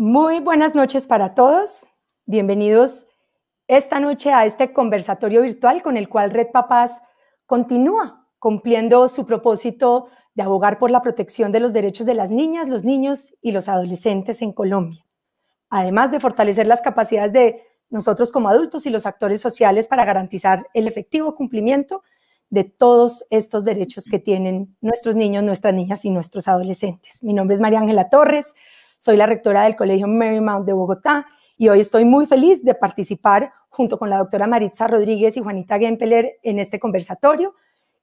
Muy buenas noches para todos. Bienvenidos esta noche a este conversatorio virtual con el cual Red Papás continúa cumpliendo su propósito de abogar por la protección de los derechos de las niñas, los niños y los adolescentes en Colombia, además de fortalecer las capacidades de nosotros como adultos y los actores sociales para garantizar el efectivo cumplimiento de todos estos derechos que tienen nuestros niños, nuestras niñas y nuestros adolescentes. Mi nombre es María Ángela Torres, soy la rectora del Colegio Marymount de Bogotá y hoy estoy muy feliz de participar junto con la doctora Maritza Rodríguez y Juanita Gempeler en este conversatorio.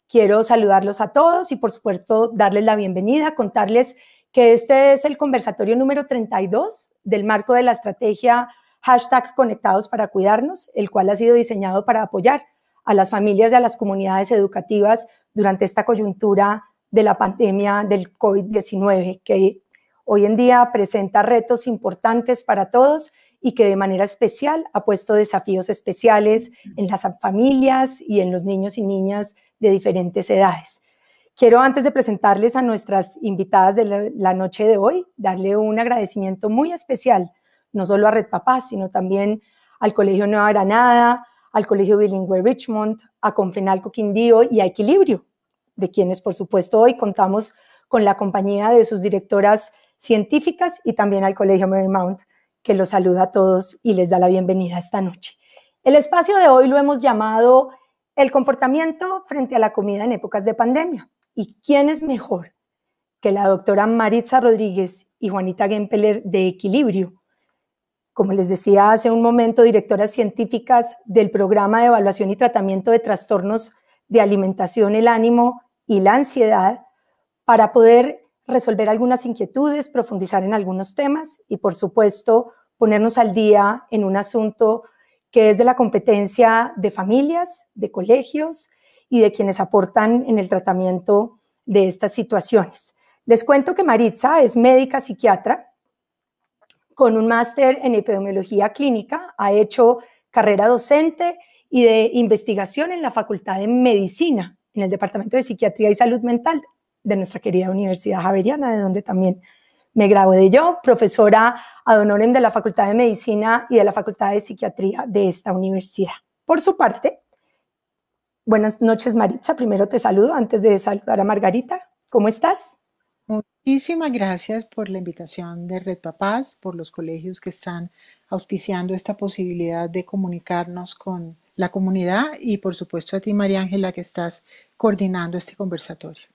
Quiero saludarlos a todos y por supuesto darles la bienvenida, contarles que este es el conversatorio número 32 del marco de la estrategia hashtag Conectados para Cuidarnos, el cual ha sido diseñado para apoyar a las familias y a las comunidades educativas durante esta coyuntura de la pandemia del COVID-19 que hoy en día presenta retos importantes para todos y que de manera especial ha puesto desafíos especiales en las familias y en los niños y niñas de diferentes edades. Quiero antes de presentarles a nuestras invitadas de la noche de hoy, darle un agradecimiento muy especial, no solo a Red Papás, sino también al Colegio Nueva Granada, al Colegio Bilingüe Richmond, a Confenalco Quindío y a Equilibrio, de quienes por supuesto hoy contamos con la compañía de sus directoras científicas y también al Colegio Marymount, que los saluda a todos y les da la bienvenida esta noche. El espacio de hoy lo hemos llamado el comportamiento frente a la comida en épocas de pandemia. ¿Y quién es mejor que la doctora Maritza Rodríguez y Juanita Gempeler de Equilibrio? Como les decía hace un momento, directoras científicas del programa de evaluación y tratamiento de trastornos de alimentación, el ánimo y la ansiedad, para poder resolver algunas inquietudes, profundizar en algunos temas y, por supuesto, ponernos al día en un asunto que es de la competencia de familias, de colegios y de quienes aportan en el tratamiento de estas situaciones. Les cuento que Maritza es médica psiquiatra con un máster en epidemiología clínica, ha hecho carrera docente y de investigación en la Facultad de Medicina, en el Departamento de Psiquiatría y Salud Mental de nuestra querida Universidad Javeriana, de donde también me gradué yo, profesora ad honorem de la Facultad de Medicina y de la Facultad de Psiquiatría de esta universidad. Por su parte, buenas noches Maritza, primero te saludo antes de saludar a Margarita. ¿Cómo estás? Muchísimas gracias por la invitación de Red Papás, por los colegios que están auspiciando esta posibilidad de comunicarnos con la comunidad y por supuesto a ti María Ángela que estás coordinando este conversatorio.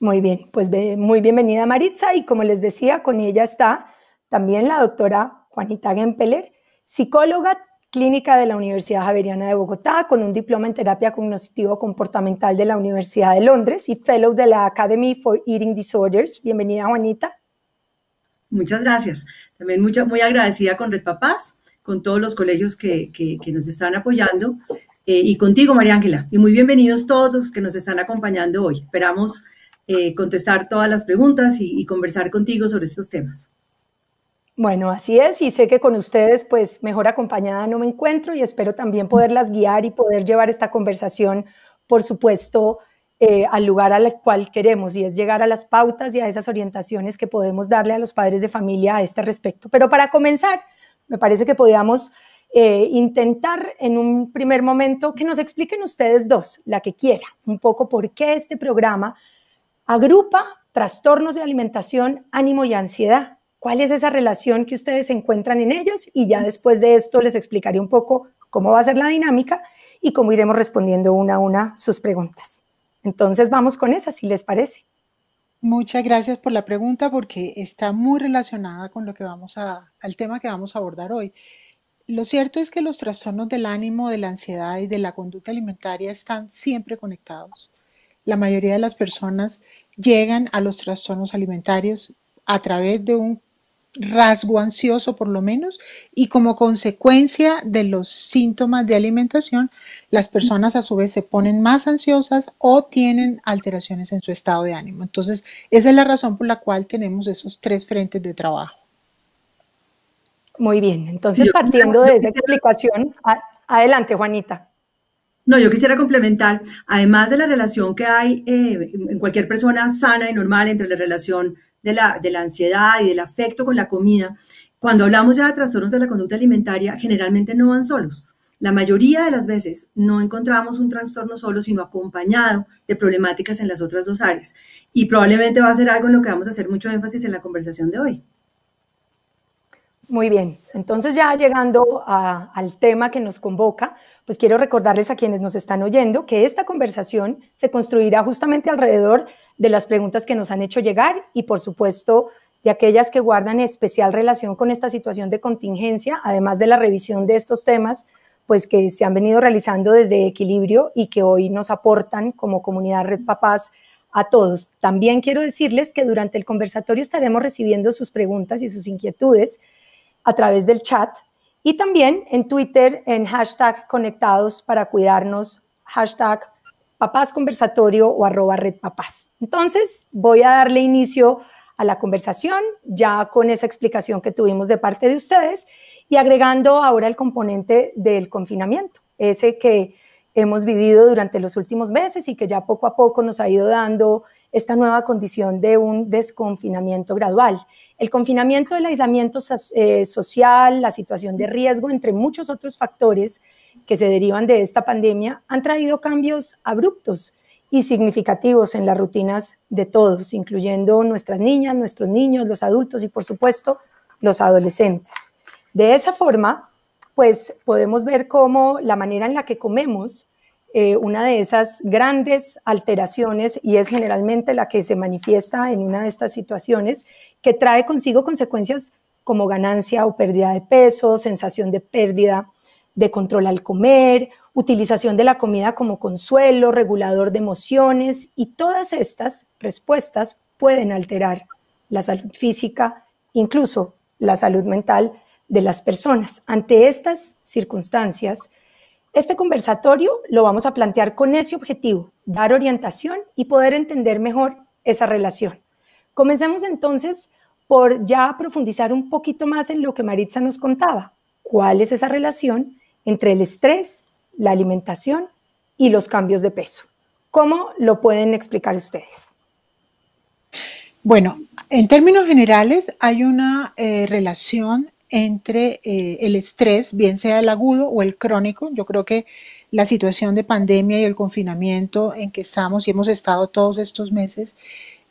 Muy bien, pues muy bienvenida Maritza y como les decía, con ella está también la doctora Juanita Gempeler, psicóloga clínica de la Universidad Javeriana de Bogotá, con un diploma en terapia cognitivo-comportamental de la Universidad de Londres y fellow de la Academy for Eating Disorders. Bienvenida Juanita. Muchas gracias. También mucha muy agradecida con Red Papás, con todos los colegios que, que, nos están apoyando eh, y contigo, María Ángela. Y muy bienvenidos todos los que nos están acompañando hoy. Esperamos eh, contestar todas las preguntas y, conversar contigo sobre estos temas. Bueno, así es, y sé que con ustedes, pues mejor acompañada no me encuentro y espero también poderlas guiar y poder llevar esta conversación, por supuesto, eh, al lugar al cual queremos, y es llegar a las pautas y a esas orientaciones que podemos darle a los padres de familia a este respecto. Pero para comenzar, me parece que podíamos eh, intentar en un primer momento que nos expliquen ustedes dos, la que quiera, un poco por qué este programa agrupa trastornos de alimentación, ánimo y ansiedad. ¿Cuál es esa relación que ustedes encuentran en ellos? Y ya después de esto les explicaré un poco cómo va a ser la dinámica y cómo iremos respondiendo una a una sus preguntas. Entonces vamos con esa, si les parece. Muchas gracias por la pregunta porque está muy relacionada con lo que vamos a, al tema que vamos a abordar hoy. Lo cierto es que los trastornos del ánimo, de la ansiedad y de la conducta alimentaria están siempre conectados la mayoría de las personas llegan a los trastornos alimentarios a través de un rasgo ansioso por lo menos y como consecuencia de los síntomas de alimentación las personas a su vez se ponen más ansiosas o tienen alteraciones en su estado de ánimo entonces esa es la razón por la cual tenemos esos tres frentes de trabajo muy bien entonces partiendo de esa explicación adelante Juanita no, yo quisiera complementar, además de la relación que hay eh, en cualquier persona sana y normal entre la relación de la, ansiedad y del afecto con la comida, cuando hablamos ya de trastornos de la conducta alimentaria, generalmente no van solos. La mayoría de las veces no encontramos un trastorno solo, sino acompañado de problemáticas en las otras dos áreas. Y probablemente va a ser algo en lo que vamos a hacer mucho énfasis en la conversación de hoy. Muy bien, entonces ya llegando al tema que nos convoca, pues quiero recordarles a quienes nos están oyendo que esta conversación se construirá justamente alrededor de las preguntas que nos han hecho llegar y por supuesto de aquellas que guardan especial relación con esta situación de contingencia, además de la revisión de estos temas, pues que se han venido realizando desde Equilibrio y que hoy nos aportan como comunidad Red Papás a todos. También quiero decirles que durante el conversatorio estaremos recibiendo sus preguntas y sus inquietudes a través del chat y también en Twitter en hashtag conectados para cuidarnos, hashtag papás conversatorio o arroba red papás. Entonces voy a darle inicio a la conversación ya con esa explicación que tuvimos de parte de ustedes y agregando ahora el componente del confinamiento, ese que hemos vivido durante los últimos meses y que ya poco a poco nos ha ido dando esta nueva condición de un desconfinamiento gradual. El confinamiento, el aislamiento eh, social, la situación de riesgo, entre muchos otros factores que se derivan de esta pandemia, han traído cambios abruptos y significativos en las rutinas de todos, incluyendo nuestras niñas, nuestros niños, los adultos y, por supuesto, los adolescentes. De esa forma, pues podemos ver cómo la manera en la que comemos, eh, una de esas grandes alteraciones, y es generalmente la que se manifiesta en una de estas situaciones, que trae consigo consecuencias como ganancia o pérdida de peso, sensación de pérdida de control al comer, utilización de la comida como consuelo, regulador de emociones, y todas estas respuestas pueden alterar la salud física, incluso la salud mental de las personas. Ante estas circunstancias, este conversatorio lo vamos a plantear con ese objetivo, dar orientación y poder entender mejor esa relación. Comencemos entonces por ya profundizar un poquito más en lo que Maritza nos contaba. ¿Cuál es esa relación entre el estrés, la alimentación y los cambios de peso? ¿Cómo lo pueden explicar ustedes? Bueno, en términos generales hay una eh, relación entre eh, el estrés, bien sea el agudo o el crónico. Yo creo que la situación de pandemia y el confinamiento en que estamos y hemos estado todos estos meses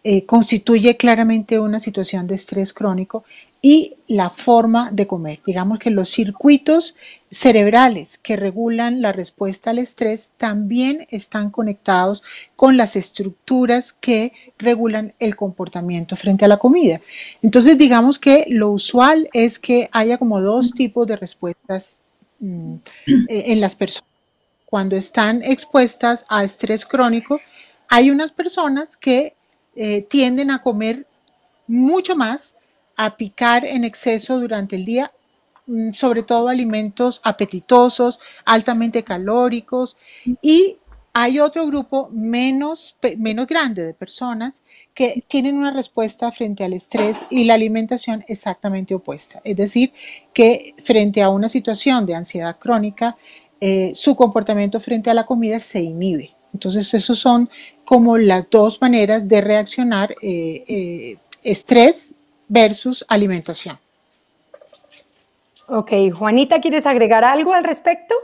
eh, constituye claramente una situación de estrés crónico y la forma de comer. Digamos que los circuitos cerebrales que regulan la respuesta al estrés también están conectados con las estructuras que regulan el comportamiento frente a la comida. Entonces digamos que lo usual es que haya como dos tipos de respuestas mm, e-, en las personas. Cuando están expuestas a estrés crónico, hay unas personas que eh, tienden a comer mucho más a picar en exceso durante el día, mm, sobre todo alimentos apetitosos, altamente calóricos y hay otro grupo menos, menos grande de personas que tienen una respuesta frente al estrés y la alimentación exactamente opuesta. Es decir, que frente a una situación de ansiedad crónica, eh, su comportamiento frente a la comida se inhibe. Entonces, esos son como las dos maneras de reaccionar eh, eh, estrés versus alimentación. Ok, Juanita, ¿quieres agregar algo al respecto?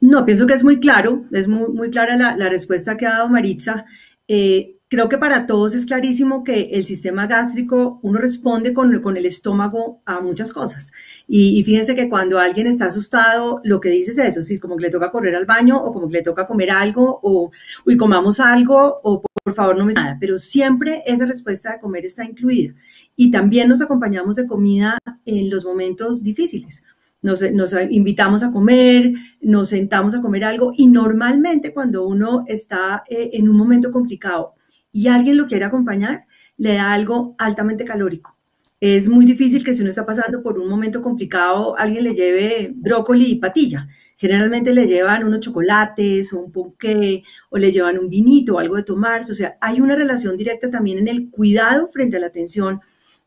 No, pienso que es muy claro, es muy, muy clara la, respuesta que ha dado Maritza. Eh, creo que para todos es clarísimo que el sistema gástrico, uno responde con, el estómago a muchas cosas. Y, fíjense que cuando alguien está asustado, lo que dice es eso, si como que le toca correr al baño o como que le toca comer algo o, uy, comamos algo o por favor no me... Nada, pero siempre esa respuesta de comer está incluida. Y también nos acompañamos de comida en los momentos difíciles. Nos, nos, invitamos a comer, nos sentamos a comer algo y normalmente cuando uno está eh, en un momento complicado y alguien lo quiere acompañar, le da algo altamente calórico. Es muy difícil que si uno está pasando por un momento complicado, alguien le lleve brócoli y patilla. Generalmente le llevan unos chocolates o un ponqué o le llevan un vinito o algo de tomarse. O sea, hay una relación directa también en el cuidado frente a la atención,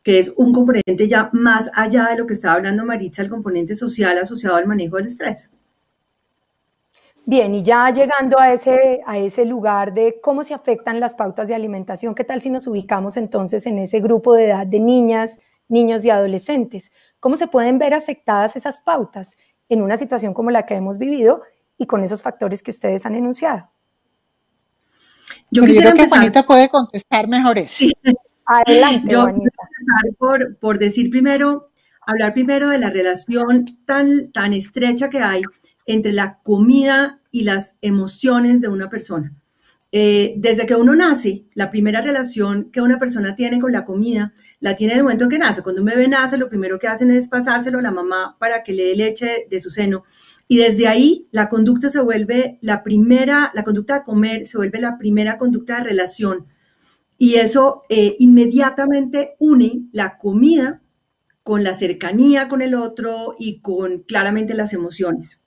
que es un componente ya más allá de lo que estaba hablando Maritza, el componente social asociado al manejo del estrés. Bien, y ya llegando a ese, a ese lugar de cómo se afectan las pautas de alimentación, ¿qué tal si nos ubicamos entonces en ese grupo de edad de niñas, niños y adolescentes? ¿Cómo se pueden ver afectadas esas pautas en una situación como la que hemos vivido y con esos factores que ustedes han enunciado? Yo, creo que puede contestar mejor eso. Sí. Adelante, Yo por, por decir primero, hablar primero de la relación tan, tan estrecha que hay entre la comida y las emociones de una persona. Eh, desde que uno nace, la primera relación que una persona tiene con la comida la tiene en el momento en que nace. Cuando un bebé nace, lo primero que hacen es pasárselo a la mamá para que le dé leche de su seno. Y desde ahí la conducta se vuelve la primera, la conducta de comer se vuelve la primera conducta de relación. Y eso eh, inmediatamente une la comida con la cercanía con el otro y con claramente las emociones.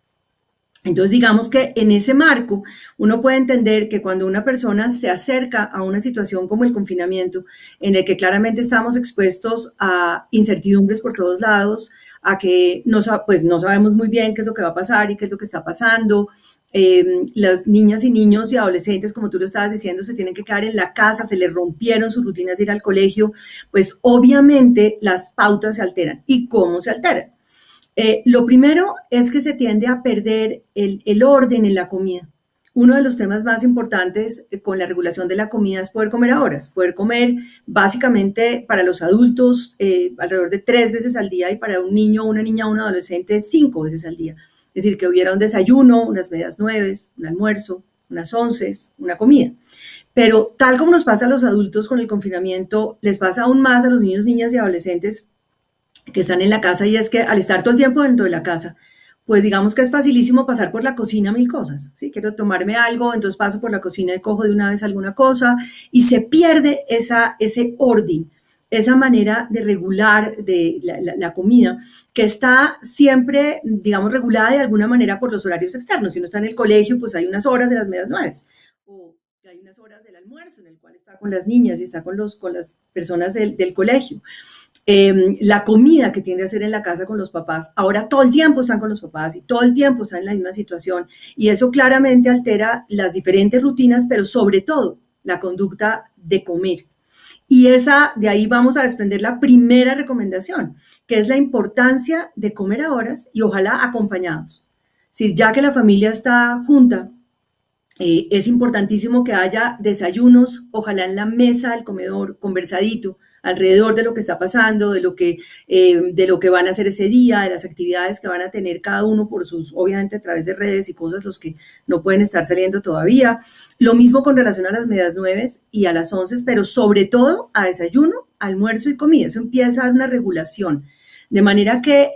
Entonces, digamos que en ese marco uno puede entender que cuando una persona se acerca a una situación como el confinamiento, en el que claramente estamos expuestos a incertidumbres por todos lados, a que no, pues, no sabemos muy bien qué es lo que va a pasar y qué es lo que está pasando, em, las niñas y niños y adolescentes, como tú lo estabas diciendo, se tienen que quedar en la casa, se les rompieron sus rutinas de ir al colegio, pues obviamente las pautas se alteran. ¿Y cómo se alteran? Eh, lo primero es que se tiende a perder el, orden en la comida. Uno de los temas más importantes eh, con la regulación de la comida es poder comer a horas, poder comer básicamente para los adultos eh, alrededor de tres veces al día y para un niño, una niña, un adolescente cinco veces al día. Es decir, que hubiera un desayuno, unas medias nueve un almuerzo, unas once, una comida. Pero tal como nos pasa a los adultos con el confinamiento, les pasa aún más a los niños, niñas y adolescentes que están en la casa y es que al estar todo el tiempo dentro de la casa, pues digamos que es facilísimo pasar por la cocina mil cosas, ¿sí? Quiero tomarme algo, entonces paso por la cocina y cojo de una vez alguna cosa y se pierde esa, ese orden, esa manera de regular de la, comida que está siempre, digamos, regulada de alguna manera por los horarios externos. Si uno está en el colegio, pues hay unas horas de las medias nueve o hay unas horas del almuerzo en el cual está con las niñas y está con, los, con las personas del colegio. Em, la comida que tiende a hacer en la casa con los papás. Ahora todo el tiempo están con los papás y todo el tiempo están en la misma situación y eso claramente altera las diferentes rutinas, pero sobre todo la conducta de comer. Y esa, de ahí vamos a desprender la primera recomendación, que es la importancia de comer a horas y ojalá acompañados. si ya que la familia está junta, eh, es importantísimo que haya desayunos, ojalá en la mesa del comedor, conversadito, alrededor de lo que está pasando, de lo que, eh, de lo que van a hacer ese día, de las actividades que van a tener cada uno por sus, obviamente a través de redes y cosas, los que no pueden estar saliendo todavía. Lo mismo con relación a las medias nueve y a las once, pero sobre todo a desayuno, almuerzo y comida. Eso empieza a dar una regulación. De manera que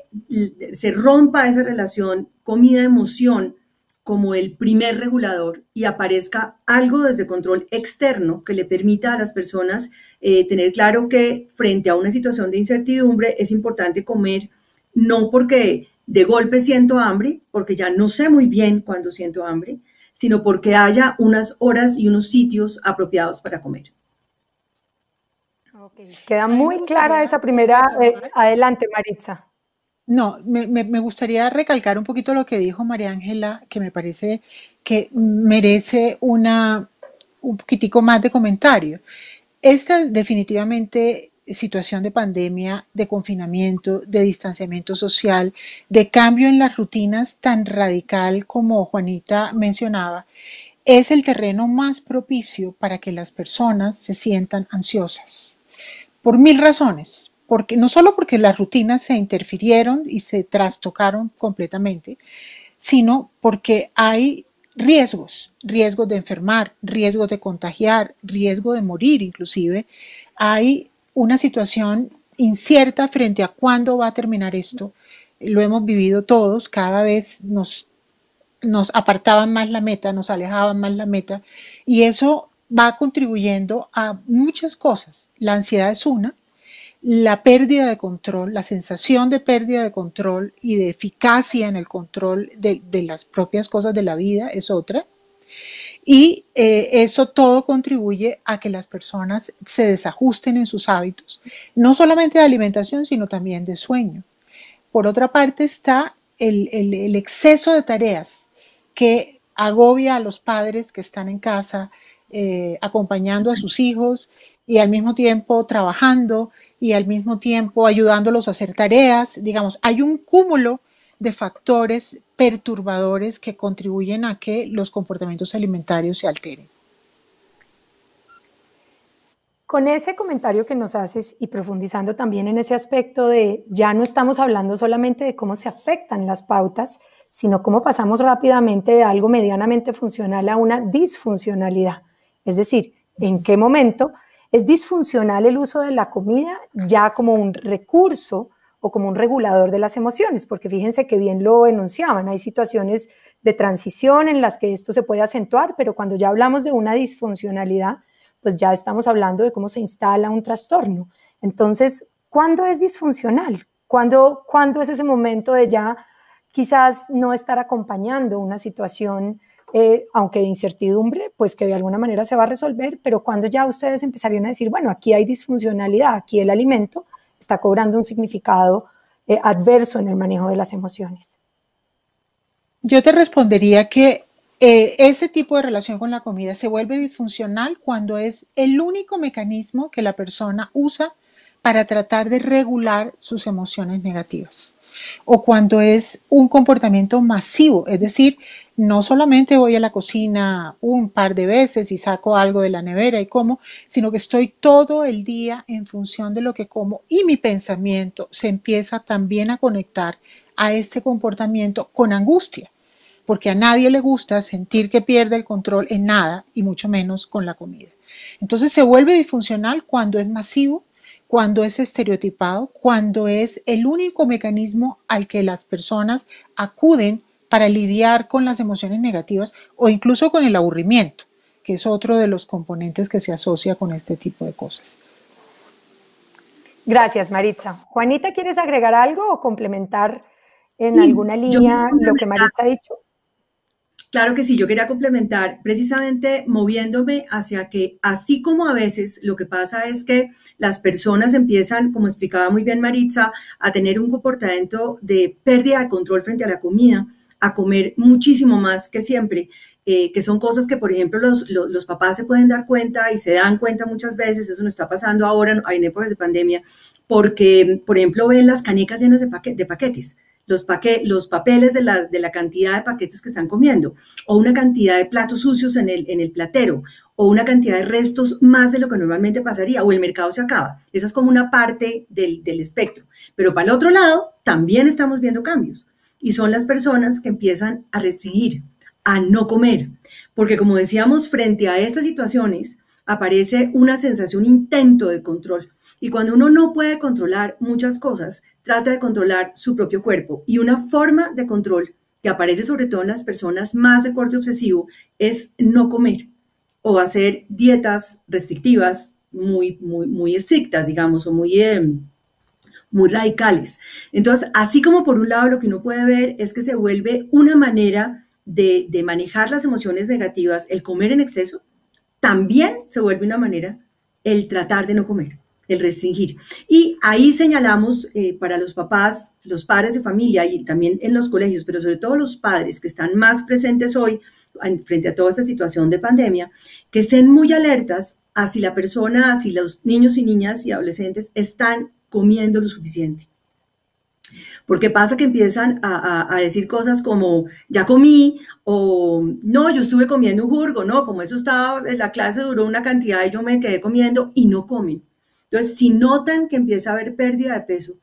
se rompa esa relación comida-emoción como el primer regulador y aparezca algo desde control externo que le permita a las personas eh, tener claro que frente a una situación de incertidumbre es importante comer, no porque de golpe siento hambre, porque ya no sé muy bien cuándo siento hambre, sino porque haya unas horas y unos sitios apropiados para comer. Queda muy clara esa primera. Eh, adelante, Maritza. No, me, gustaría recalcar un poquito lo que dijo María Ángela, que me parece que merece una, un poquitico más de comentario. Esta definitivamente situación de pandemia, de confinamiento, de distanciamiento social, de cambio en las rutinas tan radical como Juanita mencionaba, es el terreno más propicio para que las personas se sientan ansiosas. Por mil razones, porque no solo porque las rutinas se interfirieron y se trastocaron completamente, sino porque hay riesgos, riesgos de enfermar, riesgos de contagiar, riesgo de morir inclusive. Hay una situación incierta frente a cuándo va a terminar esto. Lo hemos vivido todos, cada vez nos, nos apartaban más la meta, nos alejaban más la meta y eso va contribuyendo a muchas cosas. La ansiedad es una, la pérdida de control, la sensación de pérdida de control y de eficacia en el control de, las propias cosas de la vida es otra. Y eh, eso todo contribuye a que las personas se desajusten en sus hábitos, no solamente de alimentación, sino también de sueño. Por otra parte está el, exceso de tareas que agobia a los padres que están en casa eh, acompañando a sus hijos y al mismo tiempo trabajando y al mismo tiempo ayudándolos a hacer tareas. Digamos, hay un cúmulo de factores perturbadores que contribuyen a que los comportamientos alimentarios se alteren. Con ese comentario que nos haces y profundizando también en ese aspecto de ya no estamos hablando solamente de cómo se afectan las pautas, sino cómo pasamos rápidamente de algo medianamente funcional a una disfuncionalidad. Es decir, en qué momento ¿Es disfuncional el uso de la comida ya como un recurso o como un regulador de las emociones? Porque fíjense que bien lo enunciaban, hay situaciones de transición en las que esto se puede acentuar, pero cuando ya hablamos de una disfuncionalidad, pues ya estamos hablando de cómo se instala un trastorno. Entonces, ¿cuándo es disfuncional? ¿Cuándo, ¿Cuándo es ese momento de ya quizás no estar acompañando una situación eh, aunque de incertidumbre, pues que de alguna manera se va a resolver, pero cuando ya ustedes empezarían a decir, bueno, aquí hay disfuncionalidad, aquí el alimento está cobrando un significado eh, adverso en el manejo de las emociones. Yo te respondería que eh, ese tipo de relación con la comida se vuelve disfuncional cuando es el único mecanismo que la persona usa para tratar de regular sus emociones negativas o cuando es un comportamiento masivo, es decir, no solamente voy a la cocina un par de veces y saco algo de la nevera y como, sino que estoy todo el día en función de lo que como y mi pensamiento se empieza también a conectar a este comportamiento con angustia, porque a nadie le gusta sentir que pierde el control en nada y mucho menos con la comida. Entonces se vuelve disfuncional cuando es masivo cuando es estereotipado, cuando es el único mecanismo al que las personas acuden para lidiar con las emociones negativas o incluso con el aburrimiento, que es otro de los componentes que se asocia con este tipo de cosas. Gracias, Maritza. Juanita, ¿quieres agregar algo o complementar en alguna línea lo que Maritza ha dicho? Claro que sí, yo quería complementar precisamente moviéndome hacia que así como a veces lo que pasa es que las personas empiezan, como explicaba muy bien Maritza, a tener un comportamiento de pérdida de control frente a la comida, a comer muchísimo más que siempre, eh, que son cosas que, por ejemplo, los, papás se pueden dar cuenta y se dan cuenta muchas veces, eso no está pasando ahora en épocas de pandemia, porque, por ejemplo, ven las canecas llenas de paquetes los, los papeles de la, de la cantidad de paquetes que están comiendo, o una cantidad de platos sucios en el, en el platero, o una cantidad de restos más de lo que normalmente pasaría, o el mercado se acaba. Esa es como una parte del, espectro. Pero para el otro lado, también estamos viendo cambios, y son las personas que empiezan a restringir, a no comer, porque como decíamos, frente a estas situaciones aparece una sensación, intento de control y cuando uno no puede controlar muchas cosas, trata de controlar su propio cuerpo. Y una forma de control que aparece sobre todo en las personas más de corte obsesivo es no comer o hacer dietas restrictivas muy, muy, muy estrictas, digamos, o muy... Em, muy radicales. Entonces, así como por un lado lo que uno puede ver es que se vuelve una manera de, manejar las emociones negativas, el comer en exceso, también se vuelve una manera el tratar de no comer el restringir. Y ahí señalamos eh, para los papás, los padres de familia y también en los colegios, pero sobre todo los padres que están más presentes hoy frente a toda esta situación de pandemia, que estén muy alertas a si la persona, a si los niños y niñas y adolescentes están comiendo lo suficiente. Porque pasa que empiezan a, a, decir cosas como, ya comí, o no, yo estuve comiendo un jurgo, no, como eso estaba, la clase duró una cantidad y yo me quedé comiendo y no comen. Entonces, si notan que empieza a haber pérdida de peso,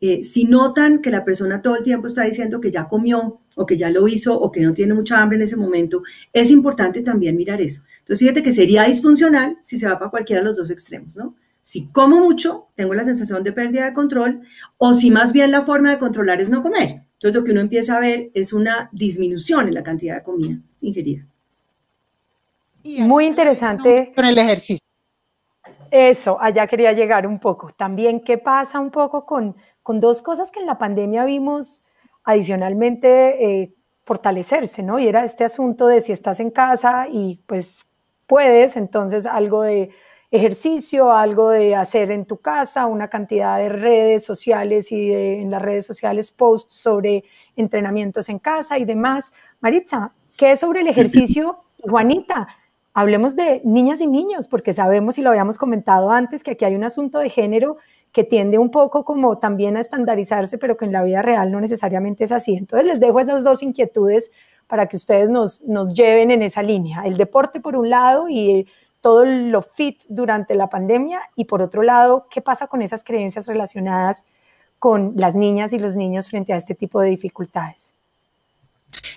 eh, si notan que la persona todo el tiempo está diciendo que ya comió o que ya lo hizo o que no tiene mucha hambre en ese momento, es importante también mirar eso. Entonces, fíjate que sería disfuncional si se va para cualquiera de los dos extremos, ¿no? Si como mucho, tengo la sensación de pérdida de control, o si más bien la forma de controlar es no comer. Entonces, lo que uno empieza a ver es una disminución en la cantidad de comida ingerida. Muy interesante. Con el ejercicio. Eso, allá quería llegar un poco. También, ¿qué pasa un poco con, dos cosas que en la pandemia vimos adicionalmente eh, fortalecerse, ¿no? Y era este asunto de si estás en casa y pues puedes, entonces algo de ejercicio, algo de hacer en tu casa, una cantidad de redes sociales y en las redes sociales post sobre entrenamientos en casa y demás. Maritza, ¿qué es sobre el ejercicio, Juanita? hablemos de niñas y niños, porque sabemos y lo habíamos comentado antes que aquí hay un asunto de género que tiende un poco como también a estandarizarse, pero que en la vida real no necesariamente es así. Entonces les dejo esas dos inquietudes para que ustedes nos, nos lleven en esa línea. El deporte por un lado y todo lo fit durante la pandemia y por otro lado, ¿qué pasa con esas creencias relacionadas con las niñas y los niños frente a este tipo de dificultades?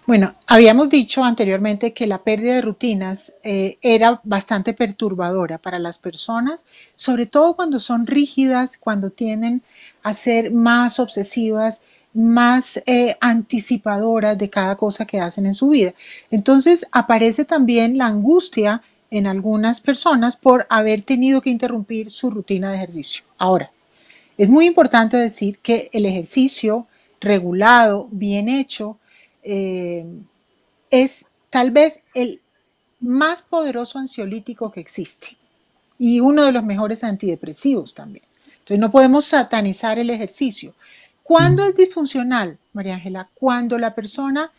Bueno, habíamos dicho anteriormente que la pérdida de rutinas eh, era bastante perturbadora para las personas, sobre todo cuando son rígidas, cuando tienden a ser más obsesivas, más eh, anticipadoras de cada cosa que hacen en su vida. Entonces aparece también la angustia en algunas personas por haber tenido que interrumpir su rutina de ejercicio. Ahora, es muy importante decir que el ejercicio regulado, bien hecho, eh, es tal vez el más poderoso ansiolítico que existe y uno de los mejores antidepresivos también. Entonces no podemos satanizar el ejercicio. ¿Cuándo mm. es disfuncional, María Ángela? Cuando la persona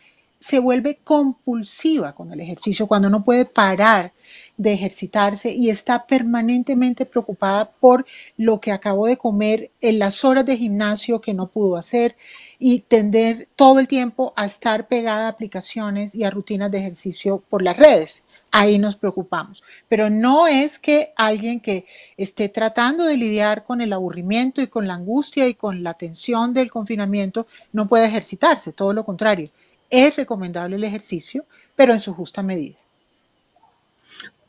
se vuelve compulsiva con el ejercicio, cuando no puede parar de ejercitarse y está permanentemente preocupada por lo que acabó de comer, en las horas de gimnasio que no pudo hacer y tender todo el tiempo a estar pegada a aplicaciones y a rutinas de ejercicio por las redes. Ahí nos preocupamos. Pero no es que alguien que esté tratando de lidiar con el aburrimiento y con la angustia y con la tensión del confinamiento no pueda ejercitarse, todo lo contrario es recomendable el ejercicio, pero en su justa medida.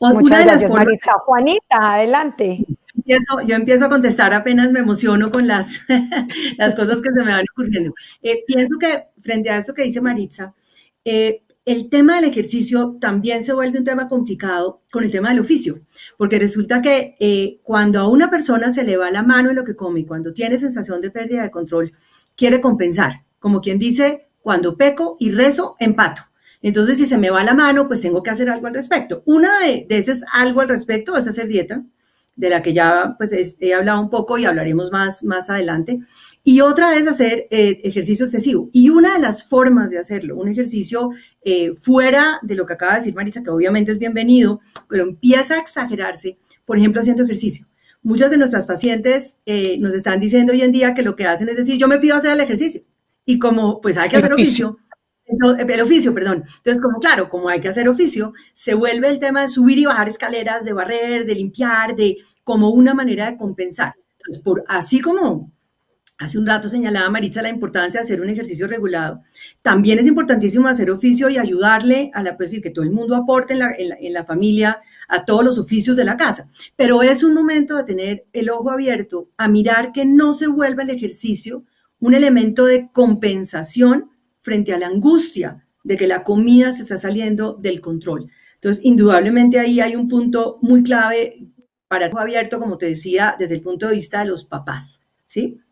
Muchas gracias, Maritza. Juanita, adelante. Yo empiezo, a contestar apenas me emociono con las, las cosas que se me van ocurriendo. Eh, pienso que frente a eso que dice Maritza, eh, el tema del ejercicio también se vuelve un tema complicado con el tema del oficio, porque resulta que eh, cuando a una persona se le va la mano en lo que come, y cuando tiene sensación de pérdida de control, quiere compensar, como quien dice, cuando peco y rezo, empato. Entonces, si se me va la mano, pues tengo que hacer algo al respecto. Una de, de esas algo al respecto es hacer dieta, de la que ya pues he hablado un poco y hablaremos más, más adelante. Y otra es hacer eh, ejercicio excesivo. Y una de las formas de hacerlo, un ejercicio eh, fuera de lo que acaba de decir Marisa, que obviamente es bienvenido, pero empieza a exagerarse, por ejemplo, haciendo ejercicio. Muchas de nuestras pacientes eh, nos están diciendo hoy en día que lo que hacen es decir, yo me pido hacer el ejercicio. Y como pues hay que hacer oficio, el oficio, perdón. Entonces, como claro, como hay que hacer oficio, se vuelve el tema de subir y bajar escaleras, de barrer, de limpiar, de como una manera de compensar. Entonces, por así como hace un rato señalaba Maritza la importancia de hacer un ejercicio regulado, también es importantísimo hacer oficio y ayudarle a la pues, que todo el mundo aporte en la, en la familia a todos los oficios de la casa. Pero es un momento de tener el ojo abierto a mirar que no se vuelva el ejercicio un elemento de compensación frente a la angustia de que la comida se está saliendo del control. Entonces, indudablemente ahí hay un punto muy clave para todo abierto, como te decía, desde el punto de vista de los papás, ¿sí?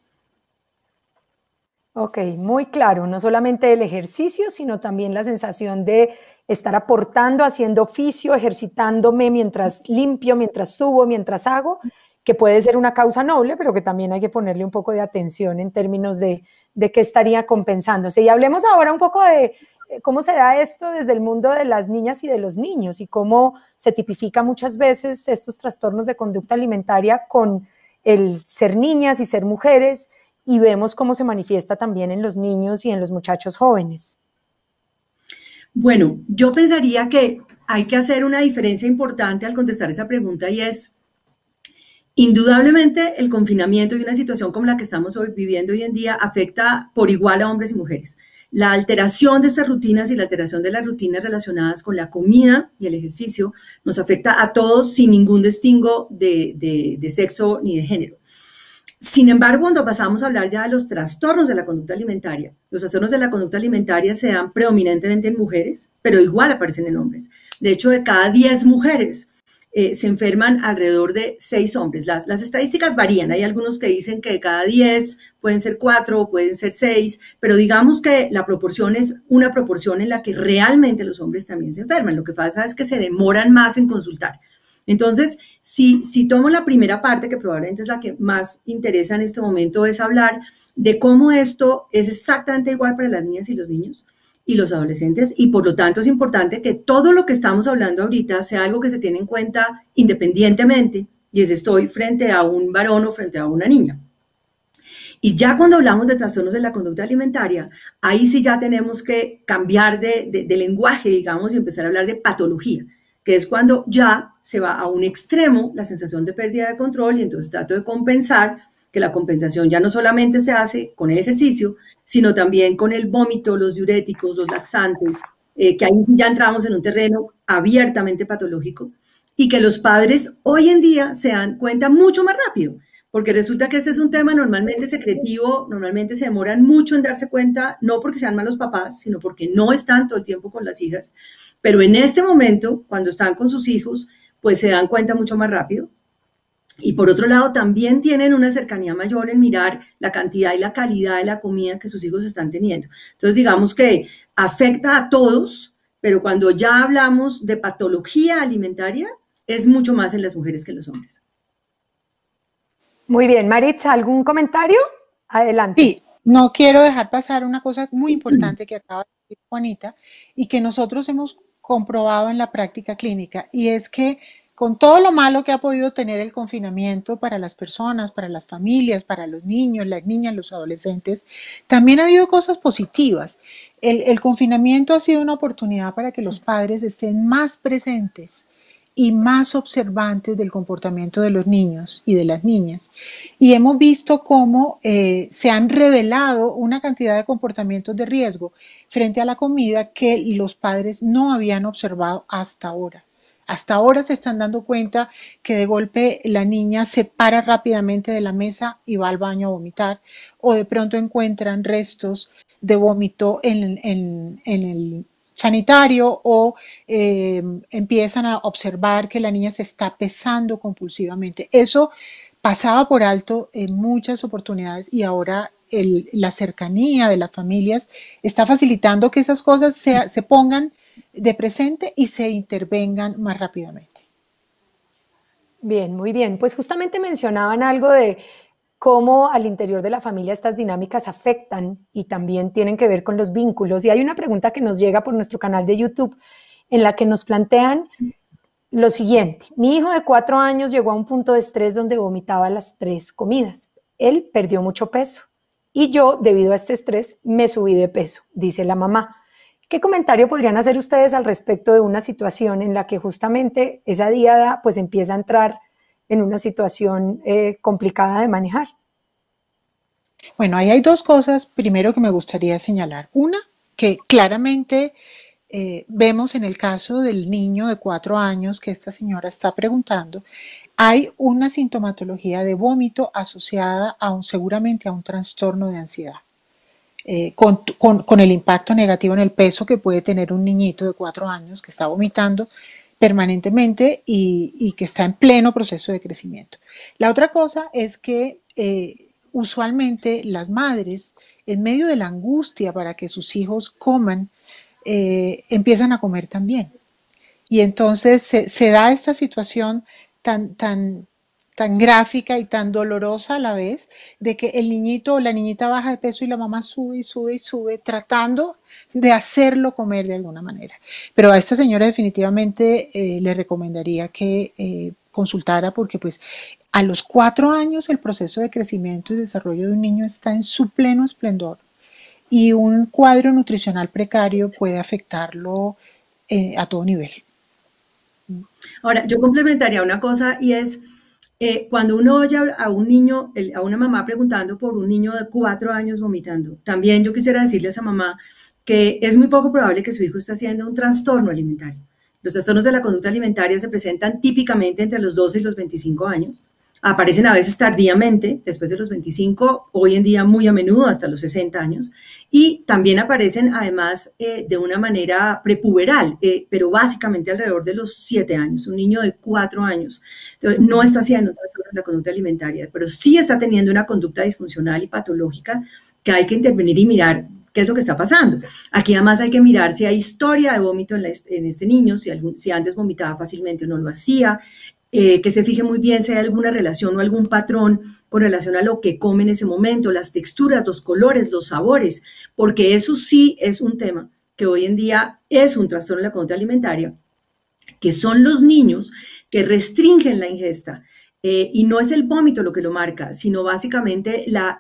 Ok, muy claro, no solamente el ejercicio, sino también la sensación de estar aportando, haciendo oficio, ejercitándome mientras limpio, mientras subo, mientras hago, que puede ser una causa noble, pero que también hay que ponerle un poco de atención en términos de, de qué estaría compensándose. Y hablemos ahora un poco de eh, cómo se da esto desde el mundo de las niñas y de los niños y cómo se tipifica muchas veces estos trastornos de conducta alimentaria con el ser niñas y ser mujeres y vemos cómo se manifiesta también en los niños y en los muchachos jóvenes. Bueno, yo pensaría que hay que hacer una diferencia importante al contestar esa pregunta y es Indudablemente, el confinamiento y una situación como la que estamos viviendo hoy en día afecta por igual a hombres y mujeres. La alteración de estas rutinas y la alteración de las rutinas relacionadas con la comida y el ejercicio nos afecta a todos sin ningún distingo de, de sexo ni de género. Sin embargo, cuando pasamos a hablar ya de los trastornos de la conducta alimentaria, los trastornos de la conducta alimentaria se dan predominantemente en mujeres, pero igual aparecen en hombres. De hecho, de cada 10 mujeres, eh, se enferman alrededor de seis hombres. Las, las, estadísticas varían, hay algunos que dicen que cada diez pueden ser cuatro, pueden ser seis, pero digamos que la proporción es una proporción en la que realmente los hombres también se enferman. Lo que pasa es que se demoran más en consultar. Entonces, si, si tomo la primera parte, que probablemente es la que más interesa en este momento, es hablar de cómo esto es exactamente igual para las niñas y los niños y los adolescentes y por lo tanto es importante que todo lo que estamos hablando ahorita sea algo que se tiene en cuenta independientemente y es estoy frente a un varón o frente a una niña. Y ya cuando hablamos de trastornos de la conducta alimentaria, ahí sí ya tenemos que cambiar de, de lenguaje, digamos, y empezar a hablar de patología, que es cuando ya se va a un extremo la sensación de pérdida de control y entonces trato de compensar que la compensación ya no solamente se hace con el ejercicio, sino también con el vómito, los diuréticos, los laxantes, eh, que ahí ya entramos en un terreno abiertamente patológico y que los padres hoy en día se dan cuenta mucho más rápido, porque resulta que este es un tema normalmente secretivo, normalmente se demoran mucho en darse cuenta, no porque sean malos papás, sino porque no están todo el tiempo con las hijas, pero en este momento, cuando están con sus hijos, pues se dan cuenta mucho más rápido y por otro lado, también tienen una cercanía mayor en mirar la cantidad y la calidad de la comida que sus hijos están teniendo. Entonces, digamos que afecta a todos, pero cuando ya hablamos de patología alimentaria, es mucho más en las mujeres que en los hombres. Muy bien, Maritza, ¿algún comentario? Adelante. Sí, no quiero dejar pasar una cosa muy importante que acaba de decir Juanita y que nosotros hemos comprobado en la práctica clínica, y es que con todo lo malo que ha podido tener el confinamiento para las personas, para las familias, para los niños, las niñas, los adolescentes, también ha habido cosas positivas. El, confinamiento ha sido una oportunidad para que los padres estén más presentes y más observantes del comportamiento de los niños y de las niñas. Y hemos visto cómo eh, se han revelado una cantidad de comportamientos de riesgo frente a la comida que los padres no habían observado hasta ahora. Hasta ahora se están dando cuenta que de golpe la niña se para rápidamente de la mesa y va al baño a vomitar o de pronto encuentran restos de vómito en, el sanitario o eh, empiezan a observar que la niña se está pesando compulsivamente. Eso pasaba por alto en muchas oportunidades y ahora la cercanía de las familias está facilitando que esas cosas se pongan de presente y se intervengan más rápidamente. Bien, muy bien. Pues justamente mencionaban algo de cómo al interior de la familia estas dinámicas afectan y también tienen que ver con los vínculos. Y hay una pregunta que nos llega por nuestro canal de YouTube en la que nos plantean lo siguiente. Mi hijo de cuatro años llegó a un punto de estrés donde vomitaba las tres comidas. Él perdió mucho peso y yo, debido a este estrés, me subí de peso, dice la mamá. ¿Qué comentario podrían hacer ustedes al respecto de una situación en la que justamente esa diada pues empieza a entrar en una situación eh, complicada de manejar? Bueno, ahí hay dos cosas primero que me gustaría señalar. Una, que claramente eh, vemos en el caso del niño de cuatro años que esta señora está preguntando, hay una sintomatología de vómito asociada a un, seguramente a un trastorno de ansiedad. Eh, con, el impacto negativo en el peso que puede tener un niñito de cuatro años que está vomitando permanentemente y, que está en pleno proceso de crecimiento. La otra cosa es que eh, usualmente las madres, en medio de la angustia para que sus hijos coman, eh, empiezan a comer también. Y entonces se, da esta situación tan, tan, tan gráfica y tan dolorosa a la vez, de que el niñito o la niñita baja de peso y la mamá sube y sube y sube, tratando de hacerlo comer de alguna manera. Pero a esta señora definitivamente eh, le recomendaría que eh, consultara porque pues a los cuatro años el proceso de crecimiento y desarrollo de un niño está en su pleno esplendor y un cuadro nutricional precario puede afectarlo eh, a todo nivel. Ahora, yo complementaría una cosa y es eh, cuando uno oye a un niño, a una mamá preguntando por un niño de cuatro años vomitando, también yo quisiera decirle a esa mamá que es muy poco probable que su hijo esté haciendo un trastorno alimentario. Los trastornos de la conducta alimentaria se presentan típicamente entre los 12 y los 25 años aparecen a veces tardíamente, después de los 25, hoy en día muy a menudo hasta los 60 años, y también aparecen además eh, de una manera prepuberal, eh, pero básicamente alrededor de los 7 años. Un niño de 4 años no está haciendo la conducta alimentaria, pero sí está teniendo una conducta disfuncional y patológica que hay que intervenir y mirar qué es lo que está pasando. Aquí además hay que mirar si hay historia de vómito en, este niño, si, si antes vomitaba fácilmente o no lo hacía, eh, que se fije muy bien si hay alguna relación o algún patrón con relación a lo que come en ese momento, las texturas, los colores, los sabores, porque eso sí es un tema que hoy en día es un trastorno en la conducta alimentaria, que son los niños que restringen la ingesta eh, y no es el vómito lo que lo marca, sino básicamente la,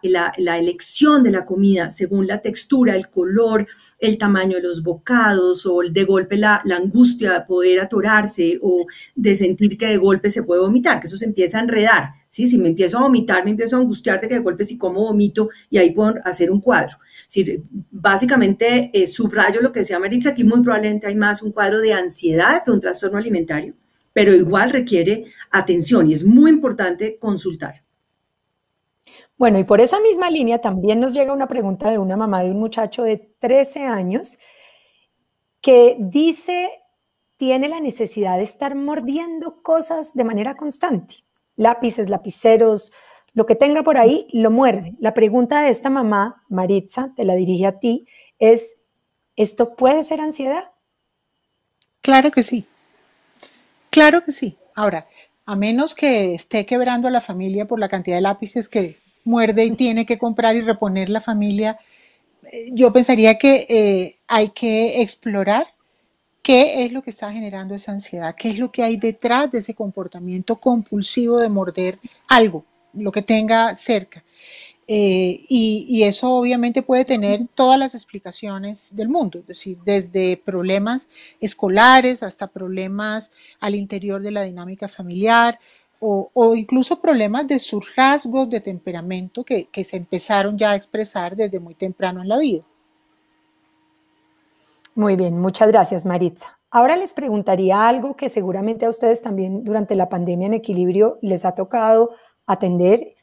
elección de la comida según la textura, el color, el tamaño de los bocados o de golpe la, angustia de poder atorarse o de sentir que de golpe se puede vomitar, que eso se empieza a enredar. ¿sí? Si me empiezo a vomitar, me empiezo a angustiar de que de golpe si como vomito y ahí puedo hacer un cuadro. Sí, básicamente eh, subrayo lo que decía Maritza, aquí muy probablemente hay más un cuadro de ansiedad que un trastorno alimentario pero igual requiere atención y es muy importante consultar. Bueno, y por esa misma línea también nos llega una pregunta de una mamá de un muchacho de 13 años que dice tiene la necesidad de estar mordiendo cosas de manera constante, lápices, lapiceros, lo que tenga por ahí, lo muerde. La pregunta de esta mamá, Maritza, te la dirige a ti, es, ¿esto puede ser ansiedad? Claro que sí. Claro que sí. Ahora, a menos que esté quebrando a la familia por la cantidad de lápices que muerde y tiene que comprar y reponer la familia, eh, yo pensaría que eh, hay que explorar qué es lo que está generando esa ansiedad, qué es lo que hay detrás de ese comportamiento compulsivo de morder algo, lo que tenga cerca. Eh, y, eso obviamente puede tener todas las explicaciones del mundo, es decir, desde problemas escolares hasta problemas al interior de la dinámica familiar o, incluso problemas de sus rasgos de temperamento que, que se empezaron ya a expresar desde muy temprano en la vida. Muy bien, muchas gracias Maritza. Ahora les preguntaría algo que seguramente a ustedes también durante la pandemia en equilibrio les ha tocado atender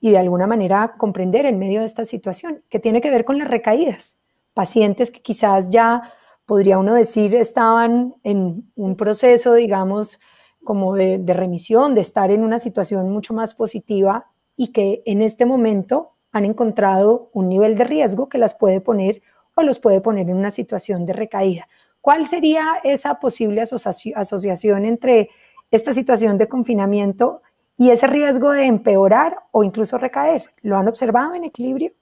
y de alguna manera comprender en medio de esta situación, que tiene que ver con las recaídas. Pacientes que quizás ya, podría uno decir, estaban en un proceso, digamos, como de, remisión, de estar en una situación mucho más positiva y que en este momento han encontrado un nivel de riesgo que las puede poner o los puede poner en una situación de recaída. ¿Cuál sería esa posible asociación entre esta situación de confinamiento y ese riesgo de empeorar o incluso recaer. ¿Lo han observado en equilibrio?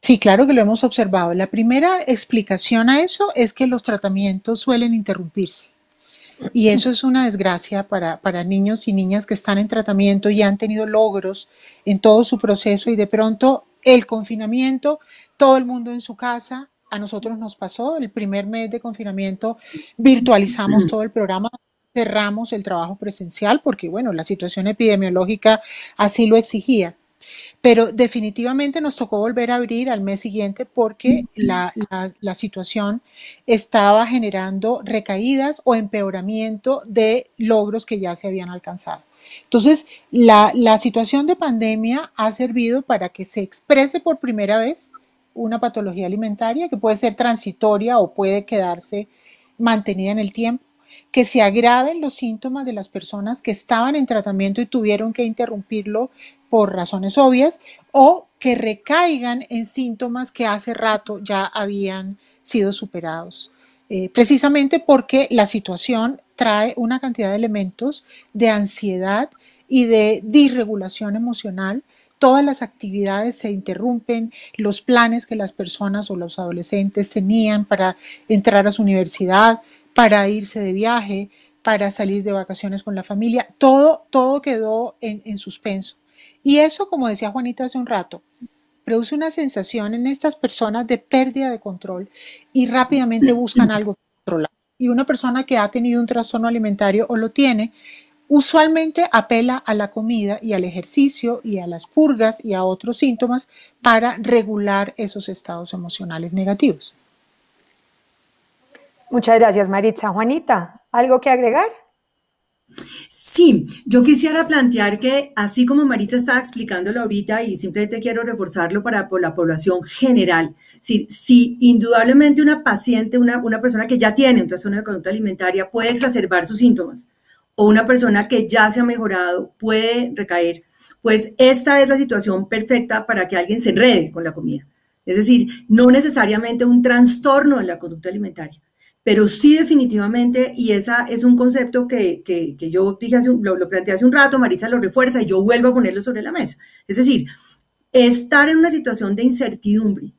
Sí, claro que lo hemos observado. La primera explicación a eso es que los tratamientos suelen interrumpirse. Y eso es una desgracia para, para, niños y niñas que están en tratamiento y han tenido logros en todo su proceso y de pronto el confinamiento, todo el mundo en su casa. A nosotros nos pasó el primer mes de confinamiento, virtualizamos todo el programa, cerramos el trabajo presencial porque, bueno, la situación epidemiológica así lo exigía. Pero definitivamente nos tocó volver a abrir al mes siguiente porque la, situación estaba generando recaídas o empeoramiento de logros que ya se habían alcanzado. Entonces, la, la situación de pandemia ha servido para que se exprese por primera vez una patología alimentaria que puede ser transitoria o puede quedarse mantenida en el tiempo que se agraven los síntomas de las personas que estaban en tratamiento y tuvieron que interrumpirlo por razones obvias o que recaigan en síntomas que hace rato ya habían sido superados. Eh, precisamente porque la situación trae una cantidad de elementos de ansiedad y de disregulación emocional todas las actividades se interrumpen, los planes que las personas o los adolescentes tenían para entrar a su universidad, para irse de viaje, para salir de vacaciones con la familia, todo, todo quedó en, suspenso. Y eso, como decía Juanita hace un rato, produce una sensación en estas personas de pérdida de control y rápidamente buscan algo controlar. Y una persona que ha tenido un trastorno alimentario o lo tiene, usualmente apela a la comida y al ejercicio y a las purgas y a otros síntomas para regular esos estados emocionales negativos. Muchas gracias, Maritza. Juanita, ¿algo que agregar? Sí, yo quisiera plantear que así como Maritza estaba explicándolo ahorita y simplemente quiero reforzarlo para por la población general, si, si indudablemente una paciente, una, una persona que ya tiene un trastorno de conducta alimentaria puede exacerbar sus síntomas, o una persona que ya se ha mejorado puede recaer, pues esta es la situación perfecta para que alguien se enrede con la comida. Es decir, no necesariamente un trastorno en la conducta alimentaria, pero sí definitivamente, y esa es un concepto que, yo dije lo, lo planteé hace un rato, Marisa lo refuerza y yo vuelvo a ponerlo sobre la mesa. Es decir, estar en una situación de incertidumbre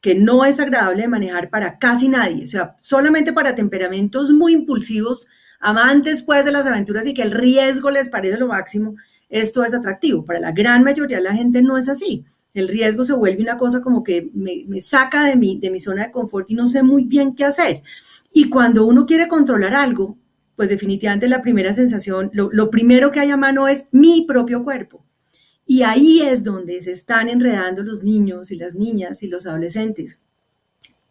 que no es agradable de manejar para casi nadie, o sea, solamente para temperamentos muy impulsivos amantes pues de las aventuras y que el riesgo les parece lo máximo, esto es atractivo. Para la gran mayoría de la gente no es así. El riesgo se vuelve una cosa como que me, saca de mi, de mi zona de confort y no sé muy bien qué hacer. Y cuando uno quiere controlar algo, pues definitivamente la primera sensación, lo primero que hay a mano es mi propio cuerpo. Y ahí es donde se están enredando los niños y las niñas y los adolescentes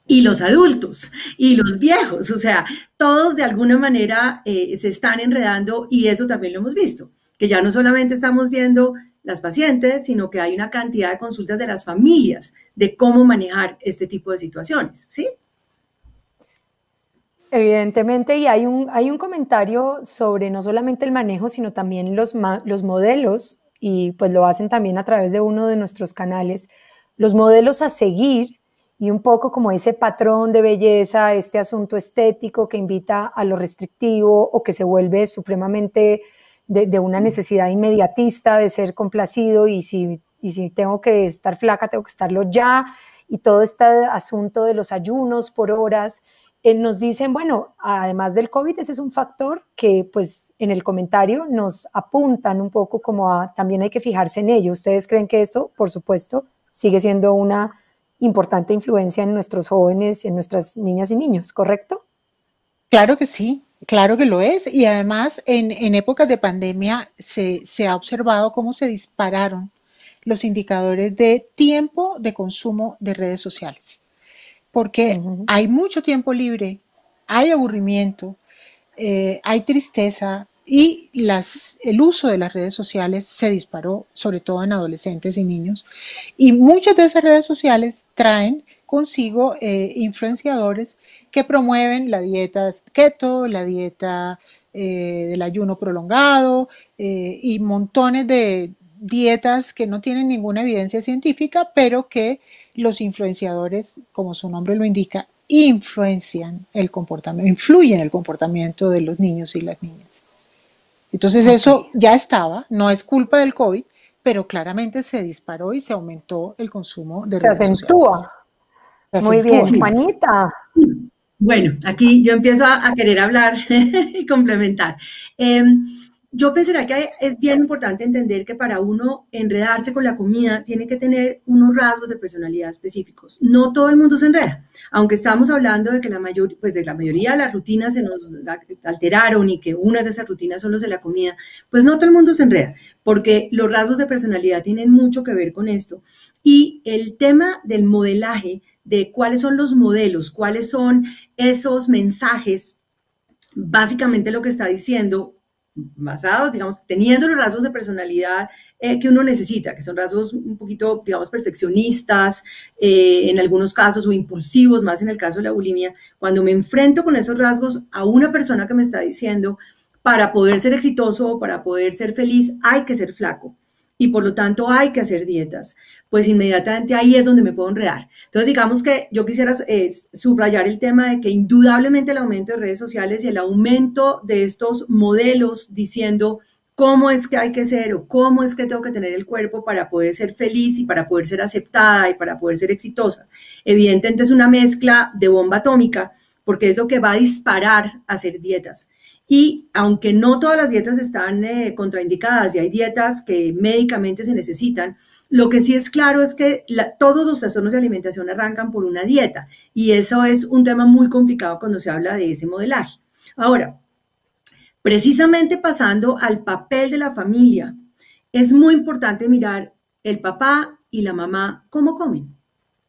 y los adultos y los viejos, o sea, todos de alguna manera eh, se están enredando y eso también lo hemos visto, que ya no solamente estamos viendo las pacientes, sino que hay una cantidad de consultas de las familias de cómo manejar este tipo de situaciones, ¿sí? Evidentemente, y hay un, hay un comentario sobre no solamente el manejo, sino también los, los modelos, y pues lo hacen también a través de uno de nuestros canales, los modelos a seguir y un poco como ese patrón de belleza, este asunto estético que invita a lo restrictivo o que se vuelve supremamente de, una mm. necesidad inmediatista de ser complacido y si, si tengo que estar flaca, tengo que estarlo ya, y todo este asunto de los ayunos por horas. Eh, nos dicen, bueno, además del COVID, ese es un factor que pues en el comentario nos apuntan un poco como también hay que fijarse en ello. ¿Ustedes creen que esto, por supuesto, sigue siendo una importante influencia en nuestros jóvenes, en nuestras niñas y niños, ¿correcto? Claro que sí, claro que lo es. Y además, en, épocas de pandemia se, ha observado cómo se dispararon los indicadores de tiempo de consumo de redes sociales, porque hay mucho tiempo libre, hay aburrimiento, eh, hay tristeza, y las, el uso de las redes sociales se disparó, sobre todo en adolescentes y niños. Y muchas de esas redes sociales traen consigo eh, influenciadores que promueven la dieta keto, la dieta eh, del ayuno prolongado eh, y montones de dietas que no tienen ninguna evidencia científica, pero que los influenciadores, como su nombre lo indica, influencian el comportamiento, influyen el comportamiento de los niños y las niñas. Entonces eso ya estaba, no es culpa del COVID, pero claramente se disparó y se aumentó el consumo de se Se acentúa. Muy bien, Juanita. Bueno, aquí yo empiezo a, querer hablar y complementar. Em, yo pensaría que es bien importante entender que para uno enredarse con la comida tiene que tener unos rasgos de personalidad específicos. No todo el mundo se enreda, aunque estamos hablando de que la, mayor, pues de la mayoría de las rutinas se nos alteraron y que unas de esas rutinas son los de la comida, pues no todo el mundo se enreda, porque los rasgos de personalidad tienen mucho que ver con esto. Y el tema del modelaje, de cuáles son los modelos, cuáles son esos mensajes básicamente lo que está diciendo basados, digamos, teniendo los rasgos de personalidad eh, que uno necesita, que son rasgos un poquito, digamos, perfeccionistas, eh, en algunos casos, o impulsivos, más en el caso de la bulimia, cuando me enfrento con esos rasgos a una persona que me está diciendo, para poder ser exitoso, para poder ser feliz, hay que ser flaco y por lo tanto hay que hacer dietas, pues inmediatamente ahí es donde me puedo enredar. Entonces, digamos que yo quisiera eh, subrayar el tema de que indudablemente el aumento de redes sociales y el aumento de estos modelos diciendo cómo es que hay que ser o cómo es que tengo que tener el cuerpo para poder ser feliz y para poder ser aceptada y para poder ser exitosa. Evidentemente es una mezcla de bomba atómica porque es lo que va a disparar hacer dietas. Y aunque no todas las dietas están eh, contraindicadas y hay dietas que médicamente se necesitan, lo que sí es claro es que todos los trastornos de alimentación arrancan por una dieta y eso es un tema muy complicado cuando se habla de ese modelaje. Ahora, precisamente pasando al papel de la familia, es muy importante mirar el papá y la mamá cómo comen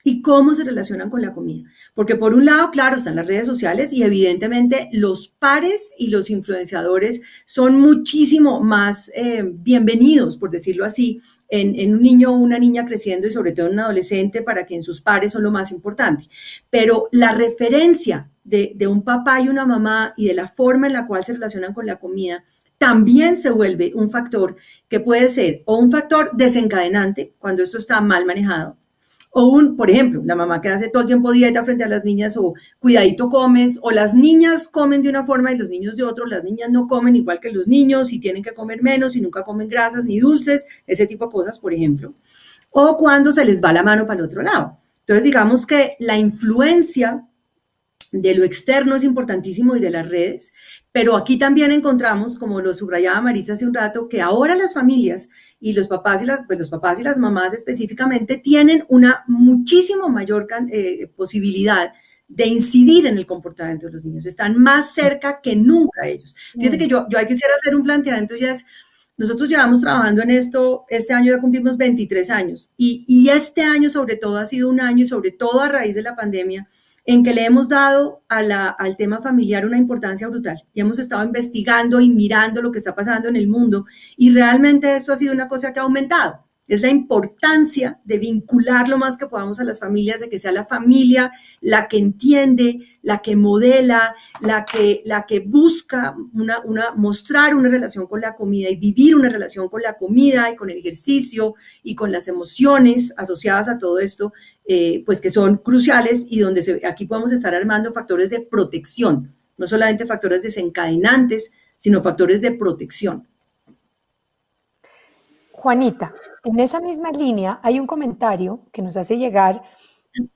y cómo se relacionan con la comida. Porque por un lado, claro, están las redes sociales y evidentemente los pares y los influenciadores son muchísimo más eh, bienvenidos, por decirlo así, en, un niño o una niña creciendo y sobre todo en un adolescente para quien sus pares son lo más importante. Pero la referencia de un papá y una mamá y de la forma en la cual se relacionan con la comida también se vuelve un factor que puede ser o un factor desencadenante cuando esto está mal manejado o un, por ejemplo, la mamá que hace todo el tiempo dieta frente a las niñas o cuidadito comes, o las niñas comen de una forma y los niños de otra, las niñas no comen igual que los niños y tienen que comer menos y nunca comen grasas ni dulces, ese tipo de cosas, por ejemplo, o cuando se les va la mano para el otro lado. Entonces, digamos que la influencia de lo externo es importantísimo y de las redes, pero aquí también encontramos, como lo subrayaba Marisa hace un rato, que ahora las familias y los papás y las, pues los papás y las mamás específicamente tienen una muchísimo mayor eh, posibilidad de incidir en el comportamiento de los niños. Están más cerca que nunca ellos. Fíjate que mm. yo, yo quisiera hacer un planteamiento, ya es, nosotros llevamos trabajando en esto, este año ya cumplimos 23 años y, y este año sobre todo ha sido un año y sobre todo a raíz de la pandemia en que le hemos dado al tema familiar una importancia brutal y hemos estado investigando y mirando lo que está pasando en el mundo y realmente esto ha sido una cosa que ha aumentado. Es la importancia de vincular lo más que podamos a las familias, de que sea la familia la que entiende, la que modela, la que, busca mostrar una relación con la comida y vivir una relación con la comida y con el ejercicio y con las emociones asociadas a todo esto eh, pues que son cruciales y donde aquí podemos estar armando factores de protección, no solamente factores desencadenantes, sino factores de protección. Juanita, en esa misma línea hay un comentario que nos hace llegar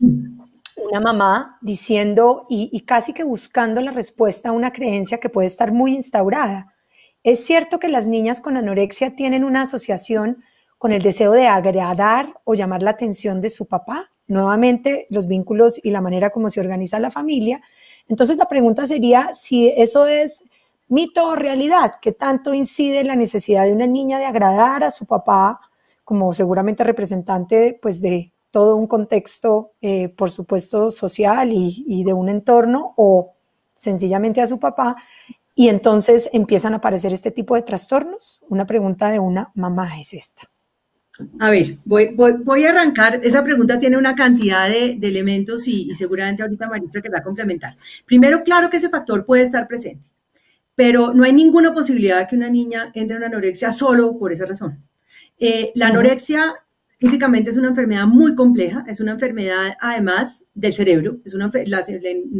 una mamá diciendo y, casi que buscando la respuesta a una creencia que puede estar muy instaurada. ¿Es cierto que las niñas con anorexia tienen una asociación con el deseo de agradar o llamar la atención de su papá? nuevamente los vínculos y la manera como se organiza la familia. Entonces la pregunta sería si eso es mito o realidad, qué tanto incide la necesidad de una niña de agradar a su papá como seguramente representante pues de todo un contexto, eh, por supuesto, social y de un entorno o sencillamente a su papá y entonces empiezan a aparecer este tipo de trastornos. Una pregunta de una mamá es esta. A ver, voy, a arrancar. Esa pregunta tiene una cantidad de, elementos y, seguramente ahorita Marisa que va a complementar. Primero, claro que ese factor puede estar presente, pero no hay ninguna posibilidad de que una niña entre en una anorexia solo por esa razón. Eh, la anorexia típicamente, es una enfermedad muy compleja, es una enfermedad además del cerebro, es una, la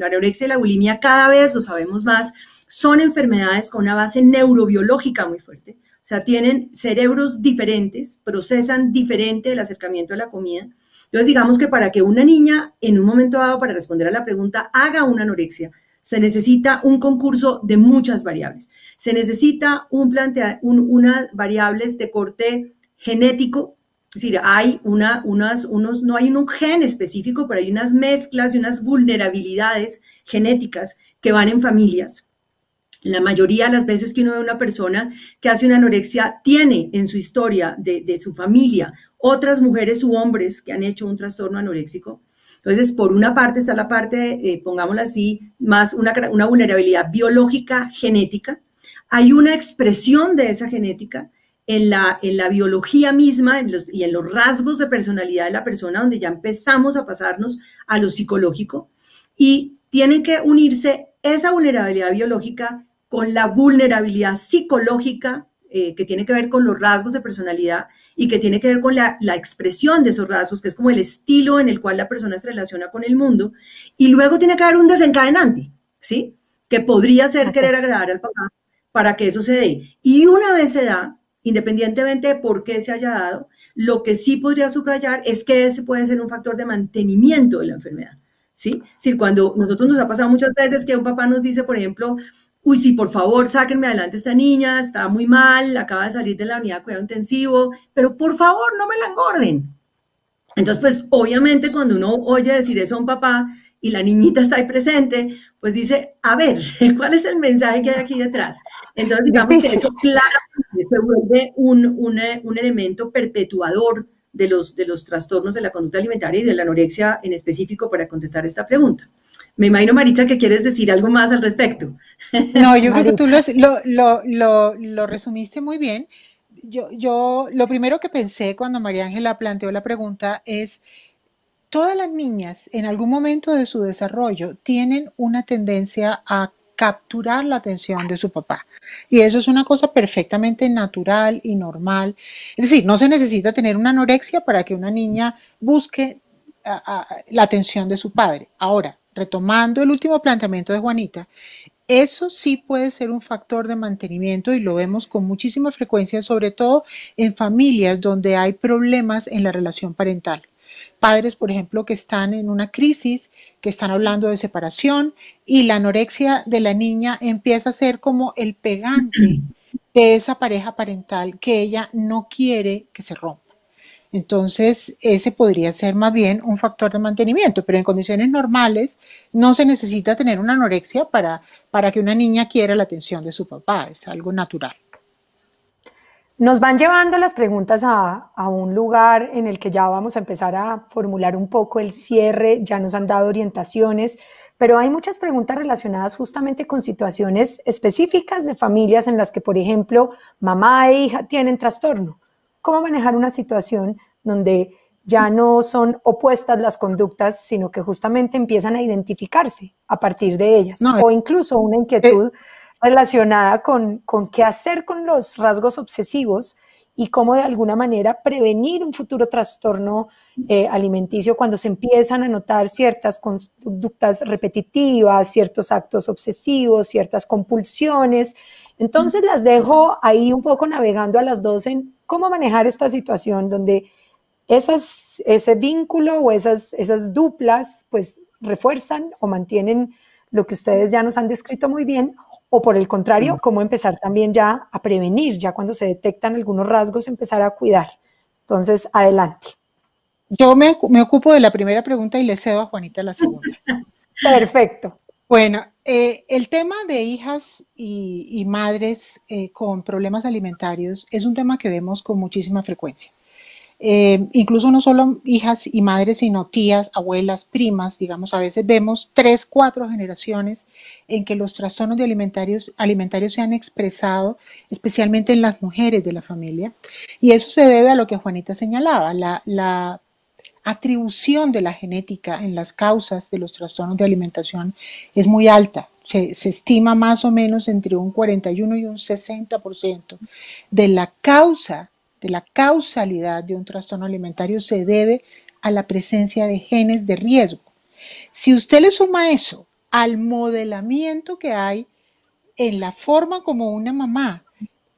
anorexia y la bulimia cada vez lo sabemos más, son enfermedades con una base neurobiológica muy fuerte o sea, tienen cerebros diferentes, procesan diferente el acercamiento a la comida. Entonces, digamos que para que una niña, en un momento dado, para responder a la pregunta, haga una anorexia, se necesita un concurso de muchas variables. Se necesita un plantea, unas variables de corte genético, es decir, hay una, unas, unos, no hay un gen específico, pero hay unas mezclas y unas vulnerabilidades genéticas que van en familias la mayoría de las veces que uno ve una persona que hace una anorexia tiene en su historia de, su familia otras mujeres u hombres que han hecho un trastorno anoréxico. Entonces, por una parte está la parte, eh, pongámoslo así, más una, vulnerabilidad biológica genética. Hay una expresión de esa genética en la, biología misma y en los rasgos de personalidad de la persona, donde ya empezamos a pasarnos a lo psicológico. Y tiene que unirse esa vulnerabilidad biológica con la vulnerabilidad psicológica eh, que tiene que ver con los rasgos de personalidad y que tiene que ver con la, expresión de esos rasgos, que es como el estilo en el cual la persona se relaciona con el mundo. Y luego tiene que haber un desencadenante, ¿sí? Que podría ser querer agradar al papá para que eso se dé. Y una vez se da, independientemente de por qué se haya dado, lo que sí podría subrayar es que ese puede ser un factor de mantenimiento de la enfermedad. ¿Sí? sí cuando nosotros nos ha pasado muchas veces que un papá nos dice, por ejemplo, uy, sí, por favor, sáquenme adelante esta niña, está muy mal, acaba de salir de la unidad de cuidado intensivo, pero por favor, no me la engorden. Entonces, pues obviamente cuando uno oye decir eso a un papá y la niñita está ahí presente, pues dice, a ver, ¿cuál es el mensaje que hay aquí detrás? Entonces, digamos que eso claro, se vuelve un, eh, un, elemento perpetuador de los, de los trastornos de la conducta alimentaria y de la anorexia en específico para contestar esta pregunta. Me imagino, Maritza, que quieres decir algo más al respecto. No, yo creo que tú lo, resumiste muy bien. Yo, yo, lo primero que pensé cuando María Ángela planteó la pregunta es, todas las niñas en algún momento de su desarrollo tienen una tendencia a capturar la atención de su papá. Y eso es una cosa perfectamente natural y normal. Es decir, no se necesita tener una anorexia para que una niña busque la atención de su padre. Ahora, retomando el último planteamiento de Juanita, eso sí puede ser un factor de mantenimiento y lo vemos con muchísima frecuencia, sobre todo en familias donde hay problemas en la relación parental. Padres, por ejemplo, que están en una crisis, que están hablando de separación y la anorexia de la niña empieza a ser como el pegante de esa pareja parental que ella no quiere que se rompa. Entonces, ese podría ser más bien un factor de mantenimiento, pero en condiciones normales no se necesita tener una anorexia para, para que una niña quiera la atención de su papá, es algo natural. Nos van llevando las preguntas a, a un lugar en el que ya vamos a empezar a formular un poco el cierre, ya nos han dado orientaciones, pero hay muchas preguntas relacionadas justamente con situaciones específicas de familias en las que, por ejemplo, mamá e hija tienen trastorno cómo manejar una situación donde ya no son opuestas las conductas, sino que justamente empiezan a identificarse a partir de ellas. o eh, incluso una eh, inquietud relacionada con, qué hacer con los rasgos obsesivos y cómo de alguna manera prevenir un futuro trastorno eh, alimenticio cuando se empiezan a notar ciertas conductas repetitivas, ciertos actos obsesivos, ciertas compulsiones. Entonces las dejo ahí un poco navegando a las dos en cómo manejar esta situación donde ese vínculo o esas, esas duplas pues refuerzan o mantienen lo que ustedes ya nos han descrito muy bien, o por el contrario, cómo empezar también ya a prevenir, ya cuando se detectan algunos rasgos, empezar a cuidar. Entonces, adelante. Yo me, me ocupo de la primera pregunta y le cedo a Juanita la segunda. Perfecto. Bueno, eh, el tema de hijas y, madres eh, con problemas alimentarios es un tema que vemos con muchísima frecuencia. Eh, incluso no solo hijas y madres, sino tías, abuelas, primas, digamos, a veces vemos tres, cuatro generaciones en que los trastornos alimentarios, se han expresado, especialmente en las mujeres de la familia. Y eso se debe a lo que Juanita señalaba, la atribución de la genética en las causas de los trastornos de alimentación es muy alta. Se, estima más o menos entre un 41 y un 60% de la causa, de la causalidad de un trastorno alimentario se debe a la presencia de genes de riesgo. Si usted le suma eso al modelamiento que hay en la forma como una mamá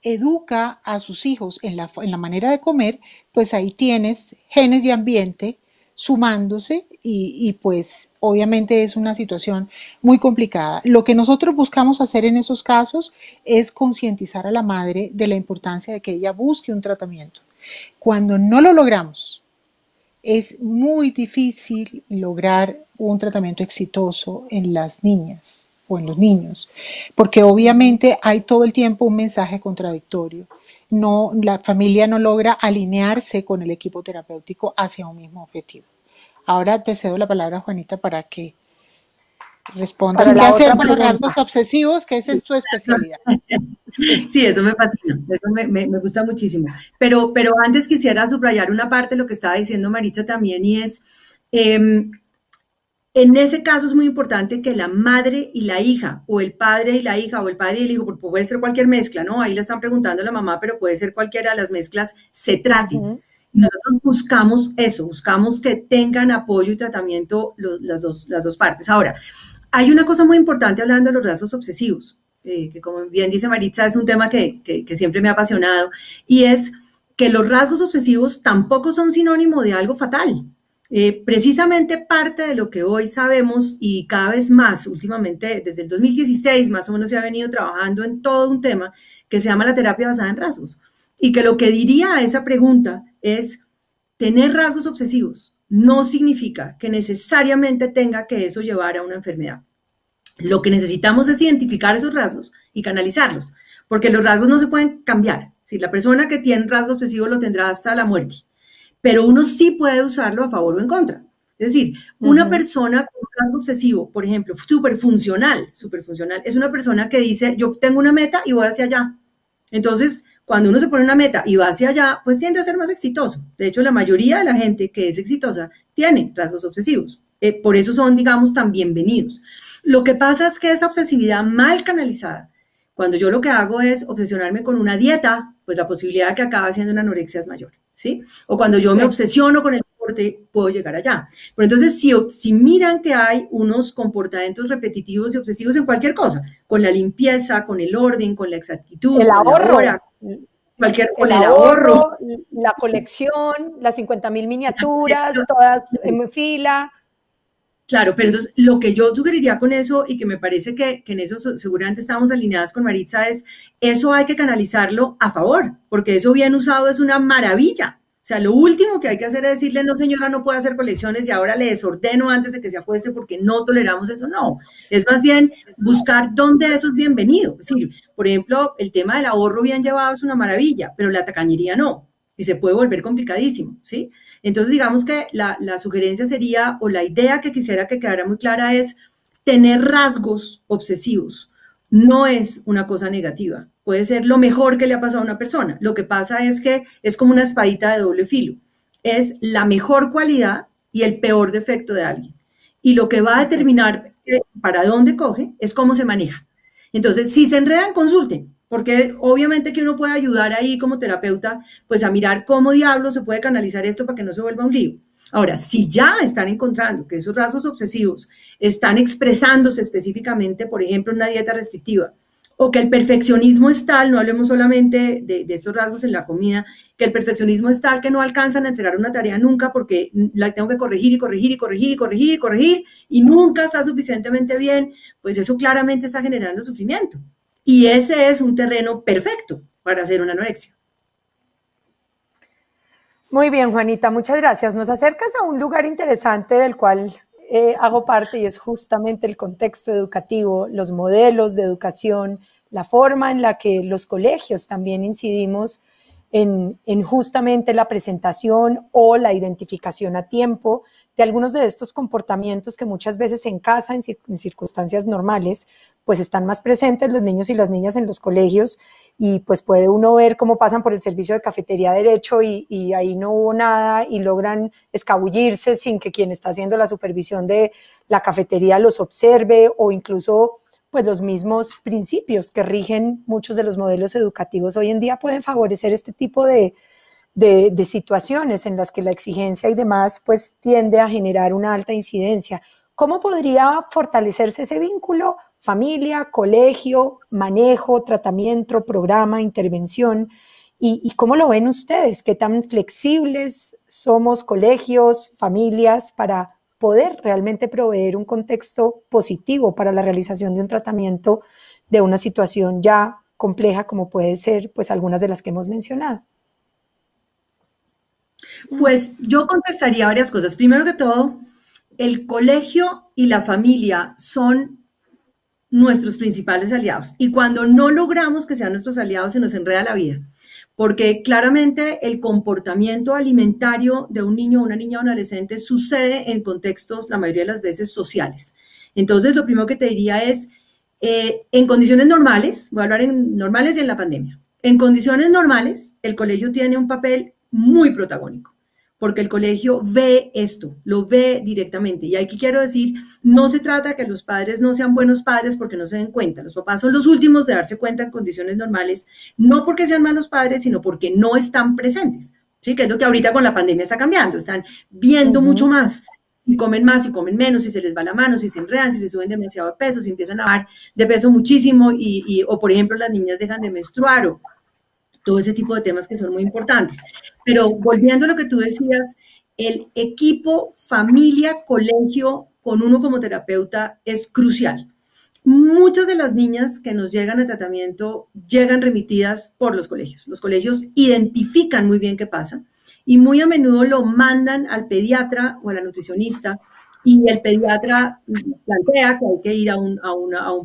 educa a sus hijos en la, manera de comer, pues ahí tienes genes y ambiente sumándose y, y, pues obviamente es una situación muy complicada. Lo que nosotros buscamos hacer en esos casos es concientizar a la madre de la importancia de que ella busque un tratamiento. Cuando no lo logramos, es muy difícil lograr un tratamiento exitoso en las niñas o en los niños, porque obviamente hay todo el tiempo un mensaje contradictorio. No, la familia no logra alinearse con el equipo terapéutico hacia un mismo objetivo. Ahora te cedo la palabra Juanita para que respondas qué hacer con los rasgos obsesivos, que es tu especialidad. Sí, eso me fascina, eso me, gusta muchísimo. Pero, pero antes quisiera subrayar una parte de lo que estaba diciendo Marita también y es, em, en ese caso es muy importante que la madre y la hija, o el padre y la hija, o el padre y el hijo, porque puede ser cualquier mezcla, ¿no? Ahí le están preguntando a la mamá, pero puede ser cualquiera de las mezclas, se traten. Nosotros buscamos eso, buscamos que tengan apoyo y tratamiento las, dos, las dos partes. Ahora, hay una cosa muy importante hablando de los rasgos obsesivos, eh, que como bien dice Maritza, es un tema que, que siempre me ha apasionado, y es que los rasgos obsesivos tampoco son sinónimo de algo fatal. Eh, precisamente parte de lo que hoy sabemos y cada vez más, últimamente desde el 2016 más o menos se ha venido trabajando en todo un tema que se llama la terapia basada en rasgos y que lo que diría a esa pregunta es tener rasgos obsesivos no significa que necesariamente tenga que eso llevar a una enfermedad. Lo que necesitamos es identificar esos rasgos y canalizarlos, porque los rasgos no se pueden cambiar. Si la persona que tiene rasgos obsesivos lo tendrá hasta la muerte pero uno sí puede usarlo a favor o en contra. Es decir, una persona con un rasgo obsesivo, por ejemplo, súper funcional, super funcional, es una persona que dice, yo tengo una meta y voy hacia allá. Entonces, cuando uno se pone una meta y va hacia allá, pues tiende a ser más exitoso. De hecho, la mayoría de la gente que es exitosa tiene rasgos obsesivos. Eh, por eso son, digamos, tan bienvenidos. Lo que pasa es que esa obsesividad mal canalizada, cuando yo lo que hago es obsesionarme con una dieta, pues la posibilidad de que acabe siendo una anorexia es mayor. O cuando yo me obsesiono con el deporte, puedo llegar allá. Pero entonces, si, si miran que hay unos comportamientos repetitivos y obsesivos en cualquier cosa, con la limpieza, con el orden, con la exactitud, el con ahorro. cualquier, con el, ahorro, la colección, las 50 mil miniaturas, todas en fila, Claro, pero entonces lo que yo sugeriría con eso y que me parece que, en eso seguramente estamos alineadas con Maritza es, eso hay que canalizarlo a favor, porque eso bien usado es una maravilla. O sea, lo último que hay que hacer es decirle, no señora, no puede hacer colecciones y ahora le desordeno antes de que se apueste porque no toleramos eso. No, es más bien buscar dónde eso es bienvenido. por ejemplo, el tema del ahorro bien llevado es una maravilla, pero la tacañería no y se puede volver complicadísimo, ¿sí? Entonces, digamos que la, sugerencia sería, o la idea que quisiera que quedara muy clara es tener rasgos obsesivos. No es una cosa negativa, puede ser lo mejor que le ha pasado a una persona. Lo que pasa es que es como una espadita de doble filo. Es la mejor cualidad y el peor defecto de alguien. Y lo que va a determinar eh, para dónde coge es cómo se maneja. Entonces, si se enredan, consulten. Porque obviamente que uno puede ayudar ahí como terapeuta, pues a mirar cómo diablo se puede canalizar esto para que no se vuelva un lío. Ahora, si ya están encontrando que esos rasgos obsesivos están expresándose específicamente, por ejemplo, en una dieta restrictiva, o que el perfeccionismo es tal, no hablemos solamente de, estos rasgos en la comida, que el perfeccionismo es tal que no alcanzan a entregar una tarea nunca porque la tengo que corregir y corregir y corregir y corregir y corregir y nunca está suficientemente bien, pues eso claramente está generando sufrimiento. Y ese es un terreno perfecto para hacer una anorexia. Muy bien, Juanita, muchas gracias. Nos acercas a un lugar interesante del cual eh, hago parte y es justamente el contexto educativo, los modelos de educación, la forma en la que los colegios también incidimos en, en, justamente la presentación o la identificación a tiempo de algunos de estos comportamientos que muchas veces en casa, en, circunstancias normales, pues están más presentes los niños y las niñas en los colegios y pues puede uno ver cómo pasan por el servicio de cafetería derecho y, ahí no hubo nada y logran escabullirse sin que quien está haciendo la supervisión de la cafetería los observe o incluso pues los mismos principios que rigen muchos de los modelos educativos hoy en día pueden favorecer este tipo de, de, situaciones en las que la exigencia y demás pues tiende a generar una alta incidencia. ¿Cómo podría fortalecerse ese vínculo? familia, colegio, manejo, tratamiento, programa, intervención. ¿Y, cómo lo ven ustedes? ¿Qué tan flexibles somos colegios, familias para poder realmente proveer un contexto positivo para la realización de un tratamiento de una situación ya compleja como puede ser pues algunas de las que hemos mencionado? Pues yo contestaría varias cosas. Primero que todo, el colegio y la familia son nuestros principales aliados. Y cuando no logramos que sean nuestros aliados, se nos enreda la vida. Porque claramente el comportamiento alimentario de un niño, una niña o un adolescente sucede en contextos, la mayoría de las veces, sociales. Entonces, lo primero que te diría es, eh, en condiciones normales, voy a hablar en normales y en la pandemia, en condiciones normales, el colegio tiene un papel muy protagónico porque el colegio ve esto, lo ve directamente. Y aquí quiero decir, no se trata que los padres no sean buenos padres porque no se den cuenta. Los papás son los últimos de darse cuenta en condiciones normales, no porque sean malos padres, sino porque no están presentes. ¿Sí? Que es lo que ahorita con la pandemia está cambiando. Están viendo mucho más. Si comen más, si comen menos, si se les va la mano, si se enredan, si se suben demasiado de peso, si empiezan a dar de peso muchísimo y, o por ejemplo las niñas dejan de menstruar o todo ese tipo de temas que son muy importantes. Pero volviendo a lo que tú decías, el equipo, familia, colegio, con uno como terapeuta es crucial. Muchas de las niñas que nos llegan a tratamiento llegan remitidas por los colegios. Los colegios identifican muy bien qué pasa y muy a menudo lo mandan al pediatra o a la nutricionista y el pediatra plantea que hay que ir a un,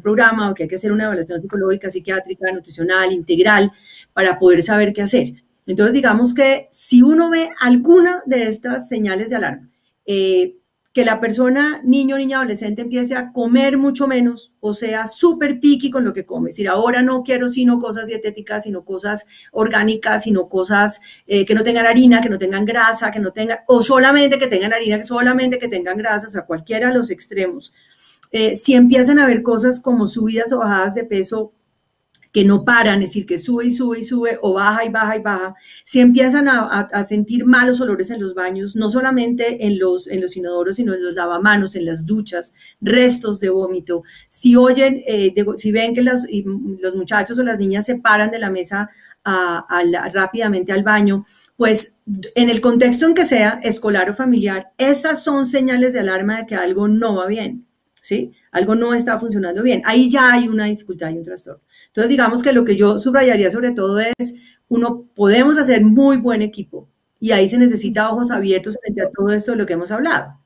programa o que hay que hacer una evaluación psicológica, psiquiátrica, nutricional, integral, para poder saber qué hacer. Entonces, digamos que si uno ve alguna de estas señales de alarma, eh, que la persona, niño, niña, adolescente, empiece a comer mucho menos, o sea, súper piqui con lo que come. Es decir, ahora no quiero sino cosas dietéticas, sino cosas orgánicas, sino cosas eh, que no tengan harina, que no tengan grasa, que no tengan, o solamente que tengan harina, solamente que tengan grasa, o sea, cualquiera de los extremos. Eh, si empiezan a ver cosas como subidas o bajadas de peso que no paran, es decir, que sube y sube y sube o baja y baja y baja, si empiezan a, sentir malos olores en los baños, no solamente en los, en los inodoros, sino en los lavamanos, en las duchas, restos de vómito. Si oyen, eh, si ven que los, los muchachos o las niñas se paran de la mesa rápidamente al baño, pues en el contexto en que sea, escolar o familiar, esas son señales de alarma de que algo no va bien. ¿sí? Algo no está funcionando bien. Ahí ya hay una dificultad y un trastorno. Entonces, digamos que lo que yo subrayaría sobre todo es, uno, podemos hacer muy buen equipo y ahí se necesita ojos abiertos frente a todo esto de lo que hemos hablado.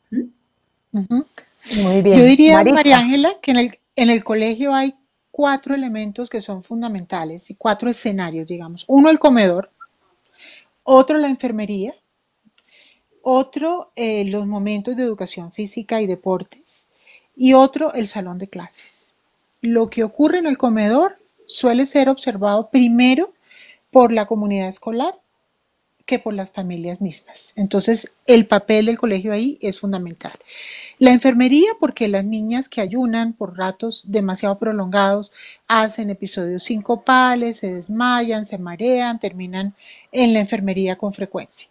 Muy bien. Yo diría, María Ángela, que en el, colegio hay cuatro elementos que son fundamentales y cuatro escenarios, digamos. Uno, el comedor. Otro, la enfermería. Otro, eh, los momentos de educación física y deportes y otro el salón de clases. Lo que ocurre en el comedor suele ser observado primero por la comunidad escolar que por las familias mismas. Entonces, el papel del colegio ahí es fundamental. La enfermería, porque las niñas que ayunan por ratos demasiado prolongados hacen episodios sincopales, se desmayan, se marean, terminan en la enfermería con frecuencia.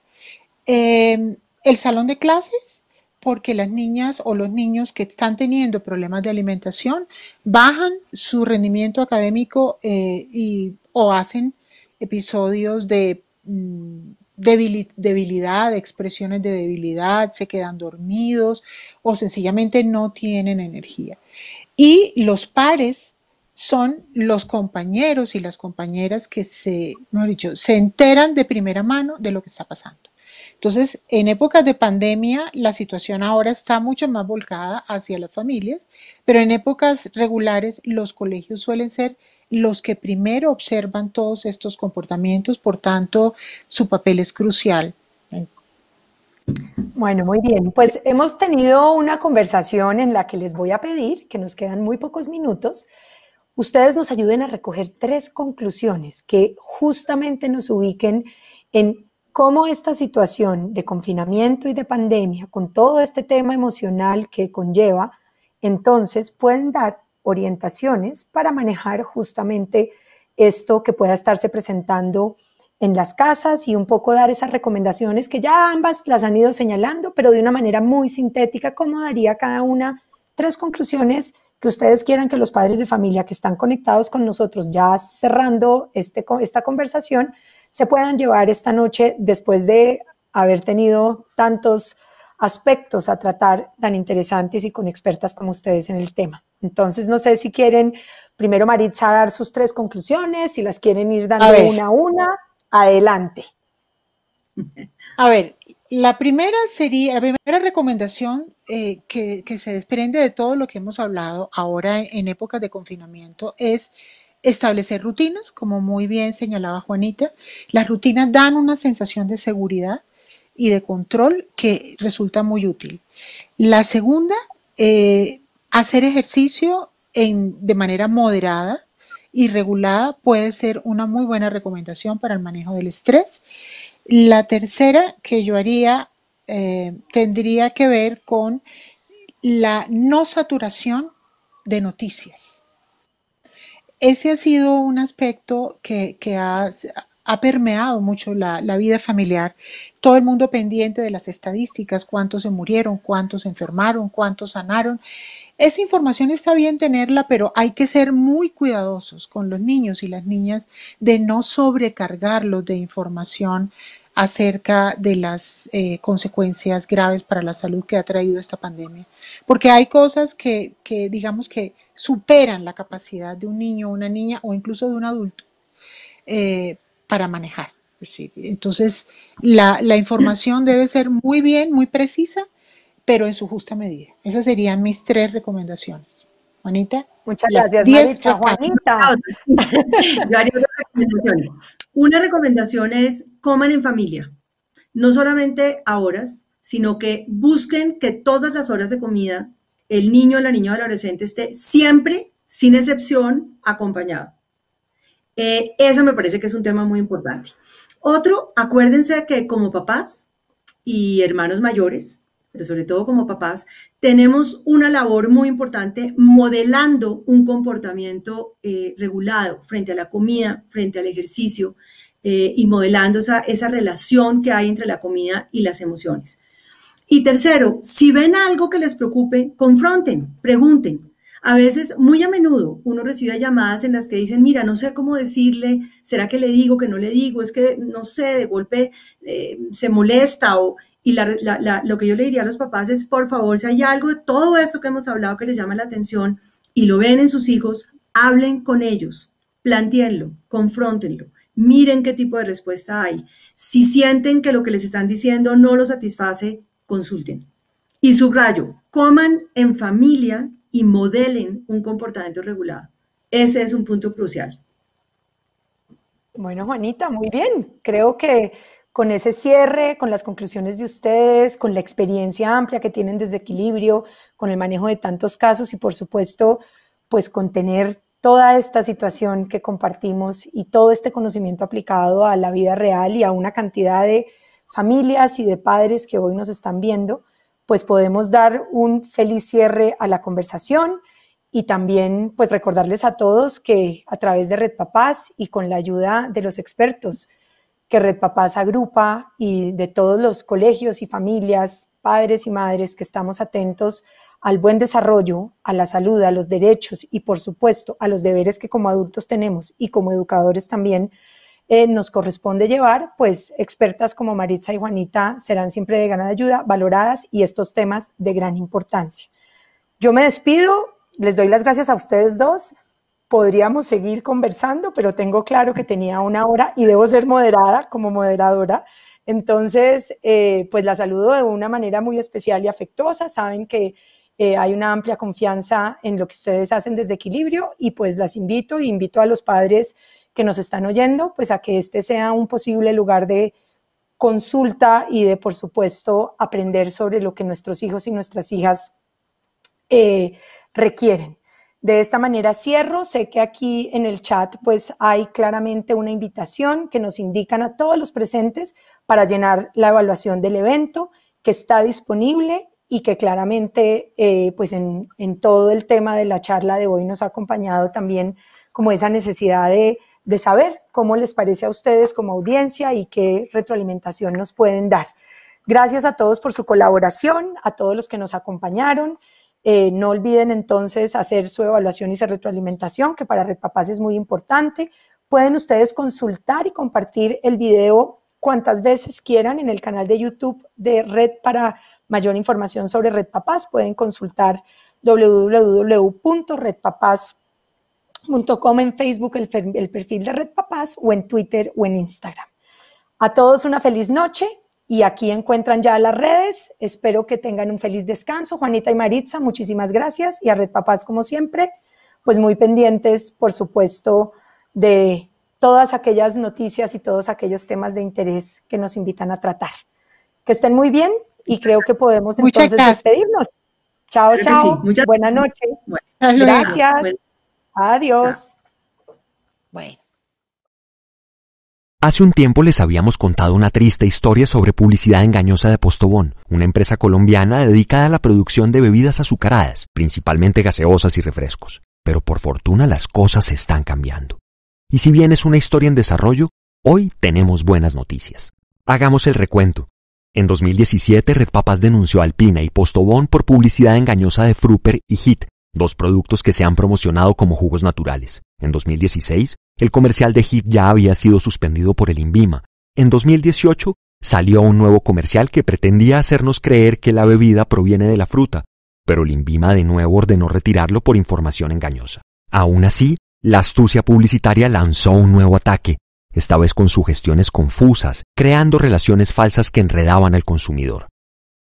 Eh, el salón de clases, porque las niñas o los niños que están teniendo problemas de alimentación bajan su rendimiento académico eh, y, o hacen episodios de mm, debilidad, expresiones de debilidad, se quedan dormidos o sencillamente no tienen energía. Y los pares son los compañeros y las compañeras que se, dicho, se enteran de primera mano de lo que está pasando. Entonces, en épocas de pandemia, la situación ahora está mucho más volcada hacia las familias, pero en épocas regulares, los colegios suelen ser los que primero observan todos estos comportamientos, por tanto, su papel es crucial. Bueno, muy bien. Pues hemos tenido una conversación en la que les voy a pedir, que nos quedan muy pocos minutos, ustedes nos ayuden a recoger tres conclusiones que justamente nos ubiquen en cómo esta situación de confinamiento y de pandemia, con todo este tema emocional que conlleva, entonces pueden dar orientaciones para manejar justamente esto que pueda estarse presentando en las casas y un poco dar esas recomendaciones que ya ambas las han ido señalando, pero de una manera muy sintética, ¿Cómo daría cada una tres conclusiones que ustedes quieran que los padres de familia que están conectados con nosotros ya cerrando este, esta conversación se puedan llevar esta noche después de haber tenido tantos aspectos a tratar tan interesantes y con expertas como ustedes en el tema. Entonces, no sé si quieren primero Maritza dar sus tres conclusiones, si las quieren ir dando una a una, adelante. A ver, la primera sería, la primera recomendación eh, que, que se desprende de todo lo que hemos hablado ahora en épocas de confinamiento es establecer rutinas, como muy bien señalaba Juanita. Las rutinas dan una sensación de seguridad y de control que resulta muy útil. La segunda, eh, hacer ejercicio de manera moderada y regulada puede ser una muy buena recomendación para el manejo del estrés. La tercera que yo haría eh, tendría que ver con la no saturación de noticias ese ha sido un aspecto que, ha, permeado mucho la, vida familiar. Todo el mundo pendiente de las estadísticas, cuántos se murieron, cuántos se enfermaron, cuántos sanaron. Esa información está bien tenerla, pero hay que ser muy cuidadosos con los niños y las niñas de no sobrecargarlos de información acerca de las eh, consecuencias graves para la salud que ha traído esta pandemia. Porque hay cosas que, digamos que superan la capacidad de un niño, una niña o incluso de un adulto eh, para manejar. Pues entonces, la información debe ser muy bien, muy precisa, pero en su justa medida. Esas serían mis tres recomendaciones. Juanita. Muchas gracias, una recomendación. es coman en familia, no solamente a horas, sino que busquen que todas las horas de comida el niño, la niña o el adolescente esté siempre, sin excepción, acompañado. Eh, eso me parece que es un tema muy importante. Otro, acuérdense que como papás y hermanos mayores, pero sobre todo como papás, tenemos una labor muy importante modelando un comportamiento eh, regulado frente a la comida, frente al ejercicio eh, y modelando esa, esa relación que hay entre la comida y las emociones. Y tercero, si ven algo que les preocupe, confronten, pregunten, a veces, muy a menudo, uno recibe llamadas en las que dicen, mira, no sé cómo decirle, ¿será que le digo, que no le digo? Es que, no sé, de golpe eh, se molesta o... Y lo que yo le diría a los papás es, por favor, si hay algo de todo esto que hemos hablado que les llama la atención y lo ven en sus hijos, hablen con ellos, planteenlo, confrontenlo, miren qué tipo de respuesta hay. Si sienten que lo que les están diciendo no los satisface, consulten. Y subrayo, coman en familia y modelen un comportamiento regulado. Ese es un punto crucial. Bueno, Juanita, muy bien. Creo que con ese cierre, con las conclusiones de ustedes, con la experiencia amplia que tienen desde equilibrio, con el manejo de tantos casos y por supuesto, pues con tener toda esta situación que compartimos y todo este conocimiento aplicado a la vida real y a una cantidad de familias y de padres que hoy nos están viendo, pues podemos dar un feliz cierre a la conversación y también pues recordarles a todos que a través de Red Papás y con la ayuda de los expertos que Red Papás agrupa y de todos los colegios y familias, padres y madres que estamos atentos al buen desarrollo, a la salud, a los derechos y por supuesto a los deberes que como adultos tenemos y como educadores también eh, nos corresponde llevar, pues expertas como Maritza y Juanita serán siempre de gran ayuda, valoradas y estos temas de gran importancia. Yo me despido, les doy las gracias a ustedes dos podríamos seguir conversando, pero tengo claro que tenía una hora y debo ser moderada como moderadora. Entonces, eh, pues la saludo de una manera muy especial y afectuosa. Saben que eh, hay una amplia confianza en lo que ustedes hacen desde equilibrio y pues las invito y invito a los padres que nos están oyendo, pues a que este sea un posible lugar de consulta y de, por supuesto, aprender sobre lo que nuestros hijos y nuestras hijas eh, requieren. De esta manera cierro. Sé que aquí en el chat pues hay claramente una invitación que nos indican a todos los presentes para llenar la evaluación del evento que está disponible y que claramente eh, pues en, todo el tema de la charla de hoy nos ha acompañado también como esa necesidad de saber cómo les parece a ustedes como audiencia y qué retroalimentación nos pueden dar. Gracias a todos por su colaboración, a todos los que nos acompañaron. Eh, no olviden entonces hacer su evaluación y su retroalimentación, que para Red Papás es muy importante. Pueden ustedes consultar y compartir el video cuantas veces quieran en el canal de YouTube de Red para mayor información sobre Red Papás. Pueden consultar www.redpapás.com en Facebook, el, el perfil de Red Papás, o en Twitter o en Instagram. A todos una feliz noche. Y aquí encuentran ya las redes. Espero que tengan un feliz descanso. Juanita y Maritza, muchísimas gracias. Y a Red Papás, como siempre, pues muy pendientes, por supuesto, de todas aquellas noticias y todos aquellos temas de interés que nos invitan a tratar. Que estén muy bien y creo que podemos entonces despedirnos. Chao, chao. Buenas noches. Gracias. Adiós. Bueno. Hace un tiempo les habíamos contado una triste historia sobre publicidad engañosa de Postobón, una empresa colombiana dedicada a la producción de bebidas azucaradas, principalmente gaseosas y refrescos. Pero por fortuna las cosas están cambiando. Y si bien es una historia en desarrollo, hoy tenemos buenas noticias. Hagamos el recuento. En 2017, Red Papas denunció a Alpina y Postobón por publicidad engañosa de Fruper y Hit, dos productos que se han promocionado como jugos naturales. En 2016, el comercial de HIT ya había sido suspendido por el INVIMA. En 2018, salió un nuevo comercial que pretendía hacernos creer que la bebida proviene de la fruta, pero el INVIMA de nuevo ordenó retirarlo por información engañosa. Aún así, la astucia publicitaria lanzó un nuevo ataque, esta vez con sugestiones confusas, creando relaciones falsas que enredaban al consumidor.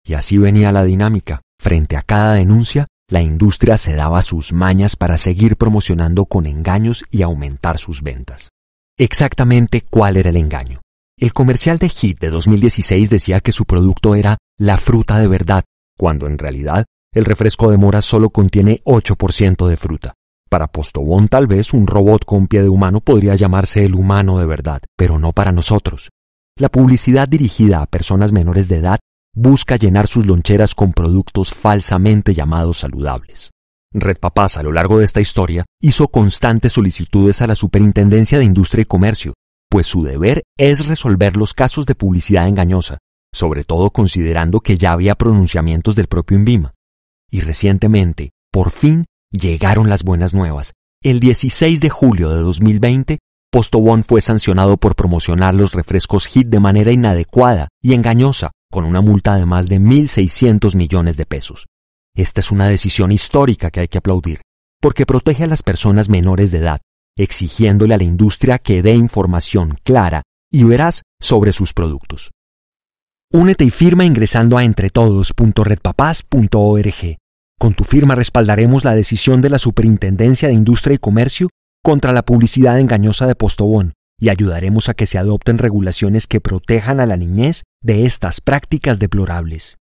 Y así venía la dinámica. Frente a cada denuncia, la industria se daba sus mañas para seguir promocionando con engaños y aumentar sus ventas. Exactamente cuál era el engaño. El comercial de Hit de 2016 decía que su producto era la fruta de verdad, cuando en realidad el refresco de mora solo contiene 8% de fruta. Para Postobón tal vez un robot con pie de humano podría llamarse el humano de verdad, pero no para nosotros. La publicidad dirigida a personas menores de edad busca llenar sus loncheras con productos falsamente llamados saludables. Red Papás a lo largo de esta historia hizo constantes solicitudes a la Superintendencia de Industria y Comercio, pues su deber es resolver los casos de publicidad engañosa, sobre todo considerando que ya había pronunciamientos del propio INVIMA. Y recientemente, por fin, llegaron las buenas nuevas. El 16 de julio de 2020, Postobón fue sancionado por promocionar los refrescos HIT de manera inadecuada y engañosa, con una multa de más de 1.600 millones de pesos. Esta es una decisión histórica que hay que aplaudir, porque protege a las personas menores de edad, exigiéndole a la industria que dé información clara y veraz sobre sus productos. Únete y firma ingresando a entretodos.redpapás.org. Con tu firma respaldaremos la decisión de la Superintendencia de Industria y Comercio contra la publicidad engañosa de Postobón y ayudaremos a que se adopten regulaciones que protejan a la niñez de estas prácticas deplorables.